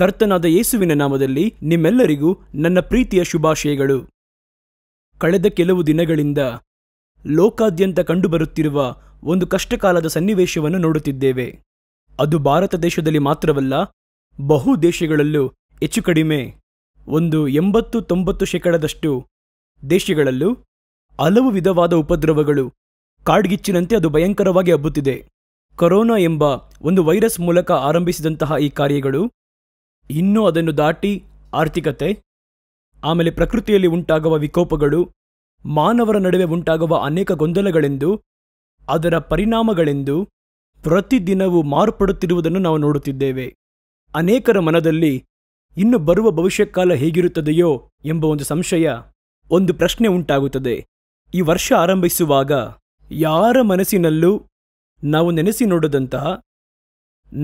ಕರ್ತನಾದ ಯೇಸುವಿನ ನಾಮದಲ್ಲಿ ನಿಮ್ಮೆಲ್ಲರಿಗೂ ನನ್ನ ಪ್ರೀತಿಯ ಶುಭಾಶಯಗಳು ಕಳೆದ ಕೆಲವು ದಿನಗಳಿಂದ ಲೋಕಾದ್ಯಂತ ಕಂಡುಬರುತ್ತಿರುವ ಒಂದು ಕಷ್ಟಕಾಲದ ಸನ್ನಿವೇಶವನ್ನು ನೋಡುತ್ತಿದ್ದೇವೆ ಅದು ಭಾರತ ದೇಶದಲ್ಲಿ ಮಾತ್ರವಲ್ಲ ಬಹು ದೇಶಗಳಲ್ಲೂ ಹೆಚ್ಚು ಕಡಿಮೆ ಒಂದು ಎಂಬತ್ತು ತೊಂಬತ್ತು ಶೇಕಡದಷ್ಟು ದೇಶಗಳಲ್ಲೂ ಹಲವು ವಿಧವಾದ ಉಪದ್ರವಗಳು ಕಾಡ್ಗಿಚ್ಚಿನಂತೆ ಅದು ಭಯಂಕರವಾಗಿ ಹಬ್ಬುತ್ತಿದೆ ಕೊರೋನಾ ಎಂಬ ಒಂದು ವೈರಸ್ ಮೂಲಕ ಆರಂಭಿಸಿದಂತಹ ಈ ಕಾರ್ಯಗಳು ಇನ್ನೂ ಅದನ್ನು ದಾಟಿ ಆರ್ಥಿಕತೆ ಆಮೇಲೆ ಪ್ರಕೃತಿಯಲ್ಲಿ ಉಂಟಾಗುವ ವಿಕೋಪಗಳು ಮಾನವರ ನಡುವೆ ಉಂಟಾಗುವ ಅನೇಕ ಗೊಂದಲಗಳೆಂದು ಅದರ ಪರಿಣಾಮಗಳೆಂದು ಪ್ರತಿದಿನವೂ ಮಾರ್ಪಡುತ್ತಿರುವುದನ್ನು ನಾವು ನೋಡುತ್ತಿದ್ದೇವೆ ಅನೇಕರ ಮನದಲ್ಲಿ ಇನ್ನು ಬರುವ ಭವಿಷ್ಯಕಾಲ ಹೇಗಿರುತ್ತದೆಯೋ ಎಂಬ ಒಂದು ಸಂಶಯ ಒಂದು ಪ್ರಶ್ನೆ ಉಂಟಾಗುತ್ತದೆ ಈ ವರ್ಷ ಆರಂಭಿಸುವಾಗ ಯಾರ ಮನಸ್ಸಿನಲ್ಲೂ ನಾವು ನೆನೆಸಿ ನೋಡದಂತಹ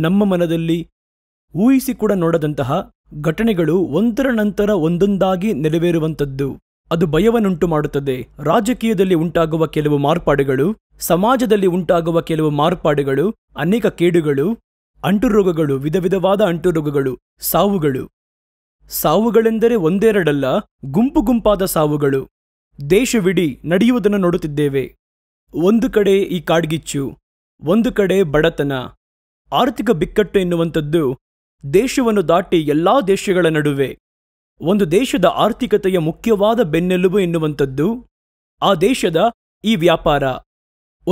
ನಮ್ಮ ಮನದಲ್ಲಿ ಊಹಿಸಿ ಕೂಡ ನೋಡದಂತಹ ಘಟನೆಗಳು ಒಂದರ ನಂತರ ಒಂದೊಂದಾಗಿ ನೆರವೇರುವಂಥದ್ದು ಅದು ಭಯವನ್ನುಂಟು ಮಾಡುತ್ತದೆ ರಾಜಕೀಯದಲ್ಲಿ ಉಂಟಾಗುವ ಕೆಲವು ಮಾರ್ಪಾಡುಗಳು ಸಮಾಜದಲ್ಲಿ ಉಂಟಾಗುವ ಕೆಲವು ಮಾರ್ಪಾಡುಗಳು ಅನೇಕ ಕೇಡುಗಳು ಅಂಟುರೋಗಗಳು ವಿಧ ವಿಧವಾದ ಅಂಟುರೋಗಗಳು ಸಾವುಗಳು ಸಾವುಗಳೆಂದರೆ ಒಂದೆರಡಲ್ಲ ಗುಂಪು ಗುಂಪಾದ ಸಾವುಗಳು ದೇಶವಿಡೀ ನಡೆಯುವುದನ್ನು ನೋಡುತ್ತಿದ್ದೇವೆ ಒಂದು ಕಡೆ ಈ ಕಾಡ್ಗಿಚ್ಚು ಒಂದು ಕಡೆ ಬಡತನ ಆರ್ಥಿಕ ಬಿಕ್ಕಟ್ಟು ಎನ್ನುವಂಥದ್ದು ದೇಶವನ್ನು ದಾಟಿ ಎಲ್ಲಾ ದೇಶಗಳ ನಡುವೆ ಒಂದು ದೇಶದ ಆರ್ಥಿಕತೆಯ ಮುಖ್ಯವಾದ ಬೆನ್ನೆಲುಬು ಎನ್ನುವಂಥದ್ದು ಆ ದೇಶದ ಈ ವ್ಯಾಪಾರ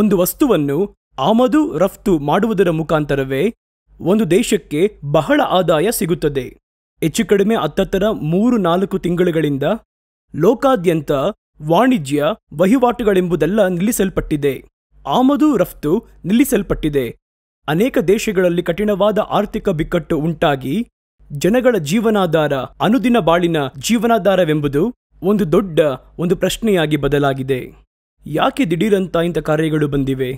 ಒಂದು ವಸ್ತುವನ್ನು ಆಮದು ರಫ್ತು ಮಾಡುವುದರ ಮುಖಾಂತರವೇ ಒಂದು ದೇಶಕ್ಕೆ ಬಹಳ ಆದಾಯ ಸಿಗುತ್ತದೆ ಹೆಚ್ಚು ಕಡಿಮೆ ಹತ್ತತ್ತರ ಮೂರು ನಾಲ್ಕು ತಿಂಗಳುಗಳಿಂದ ಲೋಕಾದ್ಯಂತ ವಾಣಿಜ್ಯ ವಹಿವಾಟುಗಳೆಂಬುದೆಲ್ಲ ನಿಲ್ಲಿಸಲ್ಪಟ್ಟಿದೆ ಆಮದು ರಫ್ತು ನಿಲ್ಲಿಸಲ್ಪಟ್ಟಿದೆ ಅನೇಕ ದೇಶಗಳಲ್ಲಿ ಕಠಿಣವಾದ ಆರ್ಥಿಕ ಬಿಕ್ಕಟ್ಟು ಉಂಟಾಗಿ ಜನಗಳ ಜೀವನಾಧಾರ ಅನುದಿನ ಬಾಳಿನ ಜೀವನಾಧಾರವೆಂಬುದು ಒಂದು ದೊಡ್ಡ ಒಂದು ಪ್ರಶ್ನೆಯಾಗಿ ಬದಲಾಗಿದೆ ಯಾಕೆ ದಿಢೀರಂತ ಇಂಥ ಕಾರ್ಯಗಳು ಬಂದಿವೆ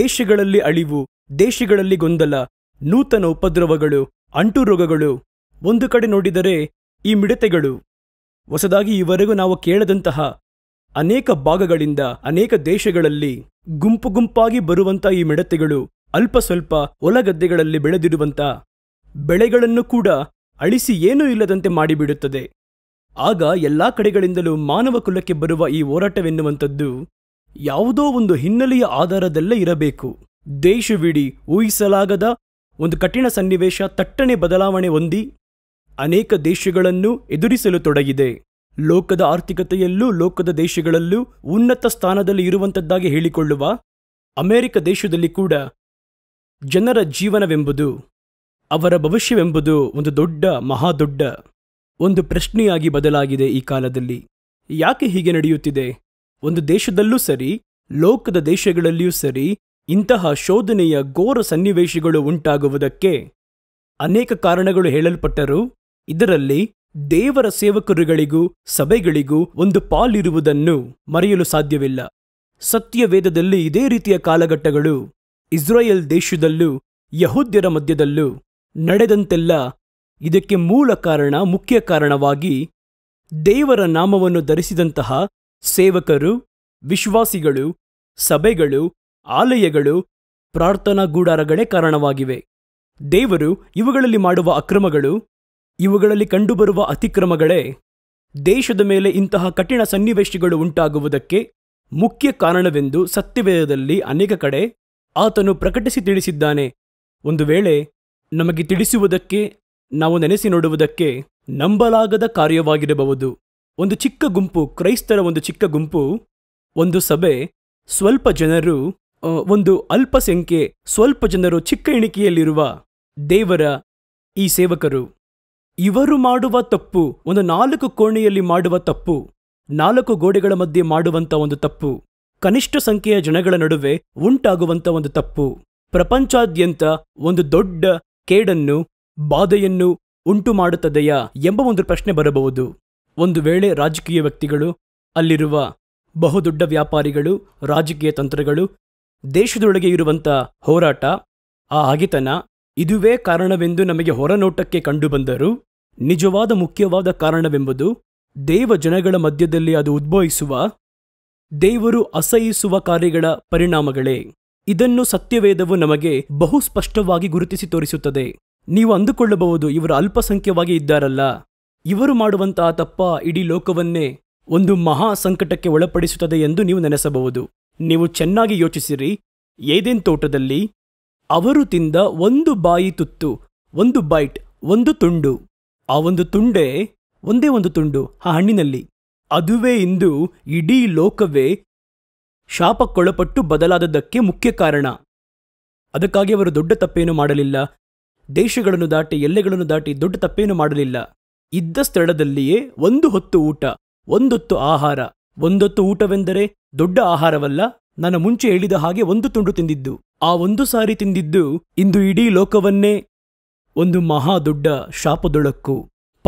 ದೇಶಗಳಲ್ಲಿ ಅಳಿವು ದೇಶಗಳಲ್ಲಿ ಗೊಂದಲ ನೂತನ ಉಪದ್ರವಗಳು ಅಂಟು ರೋಗಗಳು ಒಂದು ಕಡೆ ನೋಡಿದರೆ ಈ ಮಿಡತೆಗಳು ಹೊಸದಾಗಿ ಈವರೆಗೂ ನಾವು ಕೇಳದಂತಹ ಅನೇಕ ಭಾಗಗಳಿಂದ ಅನೇಕ ದೇಶಗಳಲ್ಲಿ ಗುಂಪು ಗುಂಪಾಗಿ ಬರುವಂಥ ಈ ಮಿಡತೆಗಳು ಅಲ್ಪ ಸ್ವಲ್ಪ ಹೊಲಗದ್ದೆಗಳಲ್ಲಿ ಬೆಳೆದಿರುವಂಥ ಬೆಳೆಗಳನ್ನು ಕೂಡ ಅಳಿಸಿ ಏನೂ ಇಲ್ಲದಂತೆ ಮಾಡಿಬಿಡುತ್ತದೆ ಆಗ ಎಲ್ಲಾ ಕಡೆಗಳಿಂದಲೂ ಮಾನವ ಕುಲಕ್ಕೆ ಬರುವ ಈ ಹೋರಾಟವೆನ್ನುವಂಥದ್ದು ಯಾವುದೋ ಒಂದು ಹಿನ್ನೆಲೆಯ ಆಧಾರದಲ್ಲೇ ಇರಬೇಕು ದೇಶವಿಡೀ ಊಹಿಸಲಾಗದ ಒಂದು ಕಠಿಣ ಸನ್ನಿವೇಶ ತಟ್ಟನೆ ಬದಲಾವಣೆ ಹೊಂದಿ ಅನೇಕ ದೇಶಗಳನ್ನು ಎದುರಿಸಲು ತೊಡಗಿದೆ ಲೋಕದ ಆರ್ಥಿಕತೆಯಲ್ಲೂ ಲೋಕದ ದೇಶಗಳಲ್ಲೂ ಉನ್ನತ ಸ್ಥಾನದಲ್ಲಿ ಇರುವಂಥದ್ದಾಗಿ ಹೇಳಿಕೊಳ್ಳುವ ಅಮೆರಿಕ ದೇಶದಲ್ಲಿ ಕೂಡ ಜನರ ಜೀವನವೆಂಬುದು ಅವರ ಭವಿಷ್ಯವೆಂಬುದು ಒಂದು ದೊಡ್ಡ ಮಹಾದೊಡ್ಡ ಒಂದು ಪ್ರಶ್ನೆಯಾಗಿ ಬದಲಾಗಿದೆ ಈ ಕಾಲದಲ್ಲಿ ಯಾಕೆ ಹೀಗೆ ನಡೆಯುತ್ತಿದೆ ಒಂದು ದೇಶದಲ್ಲೂ ಸರಿ ಲೋಕದ ದೇಶಗಳಲ್ಲಿಯೂ ಸರಿ ಇಂತಹ ಶೋಧನೆಯ ಘೋರ ಸನ್ನಿವೇಶಗಳು ಉಂಟಾಗುವುದಕ್ಕೆ ಅನೇಕ ಕಾರಣಗಳು ಹೇಳಲ್ಪಟ್ಟರೂ ಇದರಲ್ಲಿ ದೇವರ ಸೇವಕರುಗಳಿಗೂ ಸಭೆಗಳಿಗೂ ಒಂದು ಪಾಲಿರುವುದನ್ನು ಮರೆಯಲು ಸಾಧ್ಯವಿಲ್ಲ ಸತ್ಯವೇದದಲ್ಲಿ ಇದೇ ರೀತಿಯ ಕಾಲಘಟ್ಟಗಳು ಇಸ್ರಾಯೇಲ್ ದೇಶದಲ್ಲೂ ಯಹೂದ್ಯರ ಮಧ್ಯದಲ್ಲೂ ನಡೆದಂತೆಲ್ಲ ಇದಕ್ಕೆ ಮೂಲ ಕಾರಣ ಮುಖ್ಯ ಕಾರಣವಾಗಿ ದೇವರ ನಾಮವನ್ನು ಧರಿಸಿದಂತಹ ಸೇವಕರು ವಿಶ್ವಾಸಿಗಳು ಸಭೆಗಳು ಆಲಯಗಳು ಪ್ರಾರ್ಥನಾ ಗೂಡಾರಗಳೇ ಕಾರಣವಾಗಿವೆ ದೇವರು ಇವುಗಳಲ್ಲಿ ಮಾಡುವ ಅಕ್ರಮಗಳು ಇವುಗಳಲ್ಲಿ ಕಂಡುಬರುವ ಅತಿಕ್ರಮಗಳೇ ದೇಶದ ಮೇಲೆ ಇಂತಹ ಕಠಿಣ ಸನ್ನಿವೇಶಗಳು ಉಂಟಾಗುವುದಕ್ಕೆ ಮುಖ್ಯ ಕಾರಣವೆಂದು ಸತ್ಯವೇದದಲ್ಲಿ ಅನೇಕ ಕಡೆ ಆತನು ಪ್ರಕಟಿಸಿ ತಿಳಿಸಿದ್ದಾನೆ ಒಂದು ವೇಳೆ ನಮಗೆ ತಿಳಿಸುವುದಕ್ಕೆ ನಾವು ನೆನೆಸಿ ನೋಡುವುದಕ್ಕೆ ನಂಬಲಾಗದ ಕಾರ್ಯವಾಗಿರಬಹುದು ಒಂದು ಚಿಕ್ಕ ಗುಂಪು ಕ್ರೈಸ್ತರ ಒಂದು ಚಿಕ್ಕ ಗುಂಪು ಒಂದು ಸಭೆ ಸ್ವಲ್ಪ ಜನರು ಒಂದು ಅಲ್ಪಸಂಖ್ಯೆ ಸ್ವಲ್ಪ ಜನರು ಚಿಕ್ಕ ಎಣಿಕೆಯಲ್ಲಿರುವ ದೇವರ ಈ ಸೇವಕರು ಇವರು ಮಾಡುವ ತಪ್ಪು ಒಂದು ನಾಲ್ಕು ಕೋಣೆಯಲ್ಲಿ ಮಾಡುವ ತಪ್ಪು ನಾಲ್ಕು ಗೋಡೆಗಳ ಮಧ್ಯೆ ಮಾಡುವಂಥ ಒಂದು ತಪ್ಪು ಕನಿಷ್ಠ ಸಂಖ್ಯೆಯ ಜನಗಳ ನಡುವೆ ಉಂಟಾಗುವಂಥ ಒಂದು ತಪ್ಪು ಪ್ರಪಂಚಾದ್ಯಂತ ಒಂದು ದೊಡ್ಡ ಕೇಡನ್ನು ಬಾಧೆಯನ್ನು ಉಂಟು ಮಾಡುತ್ತದೆಯಾ ಎಂಬ ಒಂದು ಪ್ರಶ್ನೆ ಬರಬಹುದು ಒಂದು ವೇಳೆ ರಾಜಕೀಯ ವ್ಯಕ್ತಿಗಳು ಅಲ್ಲಿರುವ ಬಹುದೊಡ್ಡ ವ್ಯಾಪಾರಿಗಳು ರಾಜಕೀಯ ತಂತ್ರಗಳು ದೇಶದೊಳಗೆ ಇರುವಂಥ ಹೋರಾಟ ಆ ಹಗೆತನ ಇದುವೇ ಕಾರಣವೆಂದು ನಮಗೆ ಹೊರನೋಟಕ್ಕೆ ಕಂಡುಬಂದರೂ ನಿಜವಾದ ಮುಖ್ಯವಾದ ಕಾರಣವೆಂಬುದು ದೇವ ಜನಗಳ ಮಧ್ಯದಲ್ಲಿ ಅದು ಉದ್ಭವಿಸುವ ದೇವರು ಅಸಹಿಸುವ ಕಾರ್ಯಗಳ ಪರಿಣಾಮಗಳೇ ಇದನ್ನು ಸತ್ಯವೇದವು ನಮಗೆ ಬಹು ಸ್ಪಷ್ಟವಾಗಿ ಗುರುತಿಸಿ ತೋರಿಸುತ್ತದೆ ನೀವು ಅಂದುಕೊಳ್ಳಬಹುದು ಇವರು ಅಲ್ಪಸಂಖ್ಯವಾಗಿ ಇದ್ದಾರಲ್ಲ ಇವರು ಮಾಡುವಂತಹ ತಪ್ಪ ಇಡೀ ಲೋಕವನ್ನೇ ಒಂದು ಮಹಾ ಸಂಕಟಕ್ಕೆ ಒಳಪಡಿಸುತ್ತದೆ ಎಂದು ನೀವು ನೆನೆಸಬಹುದು ನೀವು ಚೆನ್ನಾಗಿ ಯೋಚಿಸಿರಿ ಏದೇನ್ ತೋಟದಲ್ಲಿ ಅವರು ತಿಂದ ಒಂದು ಬಾಯಿ ತುತ್ತು ಒಂದು ಬೈಟ್ ಒಂದು ತುಂಡು ಆ ಒಂದು ತುಂಡೆ ಒಂದೇ ಒಂದು ತುಂಡು ಆ ಹಣ್ಣಿನಲ್ಲಿ ಅದುವೇ ಇಂದು ಇಡೀ ಲೋಕವೇ ಶಾಪಕ್ಕೊಳಪಟ್ಟು ಬದಲಾದದ್ದಕ್ಕೆ ಮುಖ್ಯ ಕಾರಣ ಅದಕ್ಕಾಗಿ ಅವರು ದೊಡ್ಡ ತಪ್ಪೇನು ಮಾಡಲಿಲ್ಲ ದೇಶಗಳನ್ನು ದಾಟಿ ಎಲ್ಲೆಗಳನ್ನು ದಾಟಿ ದೊಡ್ಡ ತಪ್ಪೇನು ಮಾಡಲಿಲ್ಲ ಇದ್ದ ಸ್ಥಳದಲ್ಲಿಯೇ ಒಂದು ಹೊತ್ತು ಊಟ ಒಂದೊತ್ತು ಆಹಾರ ಒಂದೊತ್ತು ಊಟವೆಂದರೆ ದೊಡ್ಡ ಆಹಾರವಲ್ಲ ನನ್ನ ಮುಂಚೆ ಹೇಳಿದ ಹಾಗೆ ಒಂದು ತುಂಡು ತಿಂದಿದ್ದು ಆ ಒಂದು ಸಾರಿ ತಿಂದಿದ್ದು ಇಂದು ಇಡೀ ಲೋಕವನ್ನೇ ಒಂದು ಮಹಾ ದೊಡ್ಡ ಶಾಪದೊಳಕ್ಕೂ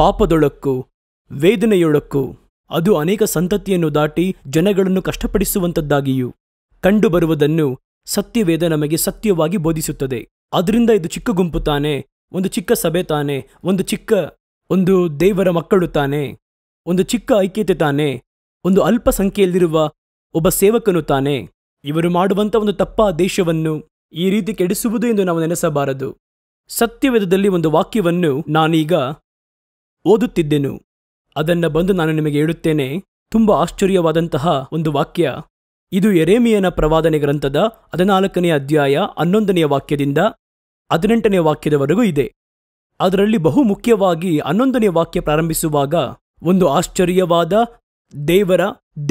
ಪಾಪದೊಳಕ್ಕೂ ವೇದನೆಯೊಳಕ್ಕೂ ಅದು ಅನೇಕ ಸಂತತಿಯನ್ನು ದಾಟಿ ಜನಗಳನ್ನು ಕಷ್ಟಪಡಿಸುವಂತದ್ದಾಗಿಯೂ ಕಂಡುಬರುವುದನ್ನು ಸತ್ಯವೇದ ನಮಗೆ ಸತ್ಯವಾಗಿ ಬೋಧಿಸುತ್ತದೆ ಅದರಿಂದ ಇದು ಚಿಕ್ಕ ಗುಂಪು ತಾನೆ ಒಂದು ಚಿಕ್ಕ ಸಭೆ ತಾನೆ ಒಂದು ಚಿಕ್ಕ ಒಂದು ದೇವರ ಮಕ್ಕಳು ತಾನೆ ಒಂದು ಚಿಕ್ಕ ಐಕ್ಯತೆ ತಾನೆ ಒಂದು ಅಲ್ಪ ಸಂಖ್ಯೆಯಲ್ಲಿರುವ ಒಬ್ಬ ಸೇವಕನು ತಾನೆ ಇವರು ಮಾಡುವಂಥ ಒಂದು ತಪ್ಪ ದೇಶವನ್ನು ಈ ರೀತಿ ಕೆಡಿಸುವುದು ಎಂದು ನಾವು ನೆನೆಸಬಾರದು ಸತ್ಯವೇದದಲ್ಲಿ ಒಂದು ವಾಕ್ಯವನ್ನು ನಾನೀಗ ಓದುತ್ತಿದ್ದೆನು ಅದನ್ನ ಬಂದು ನಾನು ನಿಮಗೆ ಹೇಳುತ್ತೇನೆ ತುಂಬಾ ಆಶ್ಚರ್ಯವಾದಂತಹ ಒಂದು ವಾಕ್ಯ ಇದು ಎರೇಮಿಯನ ಪ್ರವಾದನೆ ಗ್ರಂಥದ ಹದಿನಾಲ್ಕನೇ ಅಧ್ಯಾಯ ಹನ್ನೊಂದನೆಯ ವಾಕ್ಯದಿಂದ ಹದಿನೆಂಟನೇ ವಾಕ್ಯದವರೆಗೂ ಇದೆ ಅದರಲ್ಲಿ ಬಹು ಮುಖ್ಯವಾಗಿ ಹನ್ನೊಂದನೇ ವಾಕ್ಯ ಪ್ರಾರಂಭಿಸುವಾಗ ಒಂದು ಆಶ್ಚರ್ಯವಾದ ದೇವರ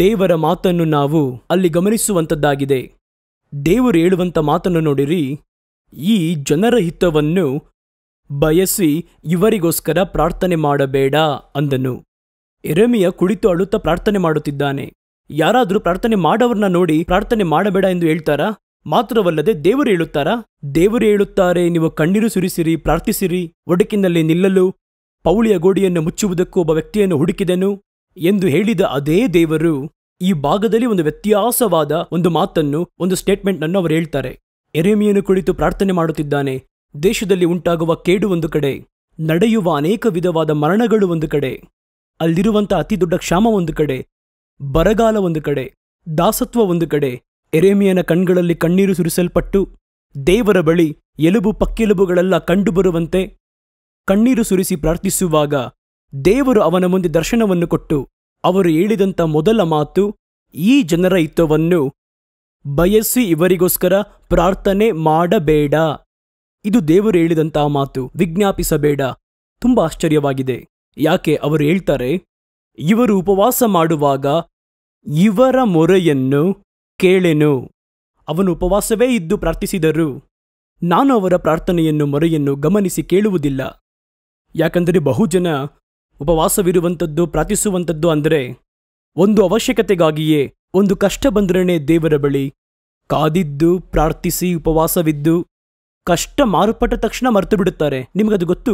ದೇವರ ಮಾತನ್ನು ನಾವು ಅಲ್ಲಿ ಗಮನಿಸುವಂಥದ್ದಾಗಿದೆ ದೇವರು ಹೇಳುವಂಥ ಮಾತನ್ನು ನೋಡಿರಿ ಈ ಜನರ ಹಿತವನ್ನು ಬಯಸಿ ಇವರಿಗೋಸ್ಕರ ಪ್ರಾರ್ಥನೆ ಮಾಡಬೇಡ ಅಂದನು ಎರೆಮಿಯ ಕುಳಿತು ಅಳುತ್ತಾ ಪ್ರಾರ್ಥನೆ ಮಾಡುತ್ತಿದ್ದಾನೆ ಯಾರಾದರೂ ಪ್ರಾರ್ಥನೆ ಮಾಡವರನ್ನ ನೋಡಿ ಪ್ರಾರ್ಥನೆ ಮಾಡಬೇಡ ಎಂದು ಹೇಳ್ತಾರಾ ಮಾತ್ರವಲ್ಲದೆ ದೇವರು ಹೇಳುತ್ತಾರಾ ದೇವರು ಹೇಳುತ್ತಾರೆ ನೀವು ಕಣ್ಣೀರು ಸುರಿಸಿರಿ ಪ್ರಾರ್ಥಿಸಿರಿ ಒಡಕಿನಲ್ಲಿ ನಿಲ್ಲಲು ಪೌಳಿಯ ಗೋಡಿಯನ್ನು ಮುಚ್ಚುವುದಕ್ಕೂ ಒಬ್ಬ ವ್ಯಕ್ತಿಯನ್ನು ಹುಡುಕಿದೆನು ಎಂದು ಹೇಳಿದ ಅದೇ ದೇವರು ಈ ಭಾಗದಲ್ಲಿ ಒಂದು ವ್ಯತ್ಯಾಸವಾದ ಒಂದು ಮಾತನ್ನು ಒಂದು ಸ್ಟೇಟ್ಮೆಂಟ್ ಅನ್ನು ಅವರು ಹೇಳ್ತಾರೆ ಎರೆಮಿಯನ್ನು ಕುಳಿತು ಪ್ರಾರ್ಥನೆ ಮಾಡುತ್ತಿದ್ದಾನೆ ದೇಶದಲ್ಲಿ ಉಂಟಾಗುವ ಕೇಡು ಒಂದು ಕಡೆ ನಡೆಯುವ ಅನೇಕ ವಿಧವಾದ ಮರಣಗಳು ಒಂದು ಕಡೆ ಅಲ್ಲಿರುವಂಥ ಅತಿದೊಡ್ಡ ದೊಡ್ಡ ಕ್ಷಾಮ ಒಂದು ಕಡೆ ಬರಗಾಲ ಒಂದು ಕಡೆ ದಾಸತ್ವ ಒಂದು ಕಡೆ ಎರೆಮಿಯನ ಕಣ್ಗಳಲ್ಲಿ ಕಣ್ಣೀರು ಸುರಿಸಲ್ಪಟ್ಟು ದೇವರ ಬಳಿ ಎಲುಬು ಪಕ್ಕೆಲುಬುಗಳೆಲ್ಲ ಕಂಡುಬರುವಂತೆ ಕಣ್ಣೀರು ಸುರಿಸಿ ಪ್ರಾರ್ಥಿಸುವಾಗ ದೇವರು ಅವನ ಮುಂದೆ ದರ್ಶನವನ್ನು ಕೊಟ್ಟು ಅವರು ಹೇಳಿದಂಥ ಮೊದಲ ಮಾತು ಈ ಜನರ ಹಿತವನ್ನು ಬಯಸಿ ಇವರಿಗೋಸ್ಕರ ಪ್ರಾರ್ಥನೆ ಮಾಡಬೇಡ ಇದು ದೇವರು ಹೇಳಿದಂತಹ ಮಾತು ವಿಜ್ಞಾಪಿಸಬೇಡ ತುಂಬ ಆಶ್ಚರ್ಯವಾಗಿದೆ ಯಾಕೆ ಅವರು ಹೇಳ್ತಾರೆ ಇವರು ಉಪವಾಸ ಮಾಡುವಾಗ ಇವರ ಮೊರೆಯನ್ನು ಕೇಳೆನು ಅವನು ಉಪವಾಸವೇ ಇದ್ದು ಪ್ರಾರ್ಥಿಸಿದರು ನಾನು ಅವರ ಪ್ರಾರ್ಥನೆಯನ್ನು ಮೊರೆಯನ್ನು ಗಮನಿಸಿ ಕೇಳುವುದಿಲ್ಲ ಯಾಕಂದರೆ ಬಹುಜನ ಉಪವಾಸವಿರುವಂಥದ್ದು ಪ್ರಾರ್ಥಿಸುವಂಥದ್ದು ಅಂದರೆ ಒಂದು ಅವಶ್ಯಕತೆಗಾಗಿಯೇ ಒಂದು ಕಷ್ಟ ಬಂದರೇನೆ ದೇವರ ಬಳಿ ಕಾದಿದ್ದು ಪ್ರಾರ್ಥಿಸಿ ಉಪವಾಸವಿದ್ದು ಕಷ್ಟ ಮಾರುಪಟ್ಟ ತಕ್ಷಣ ಮರೆತು ಬಿಡುತ್ತಾರೆ ನಿಮಗದು ಗೊತ್ತು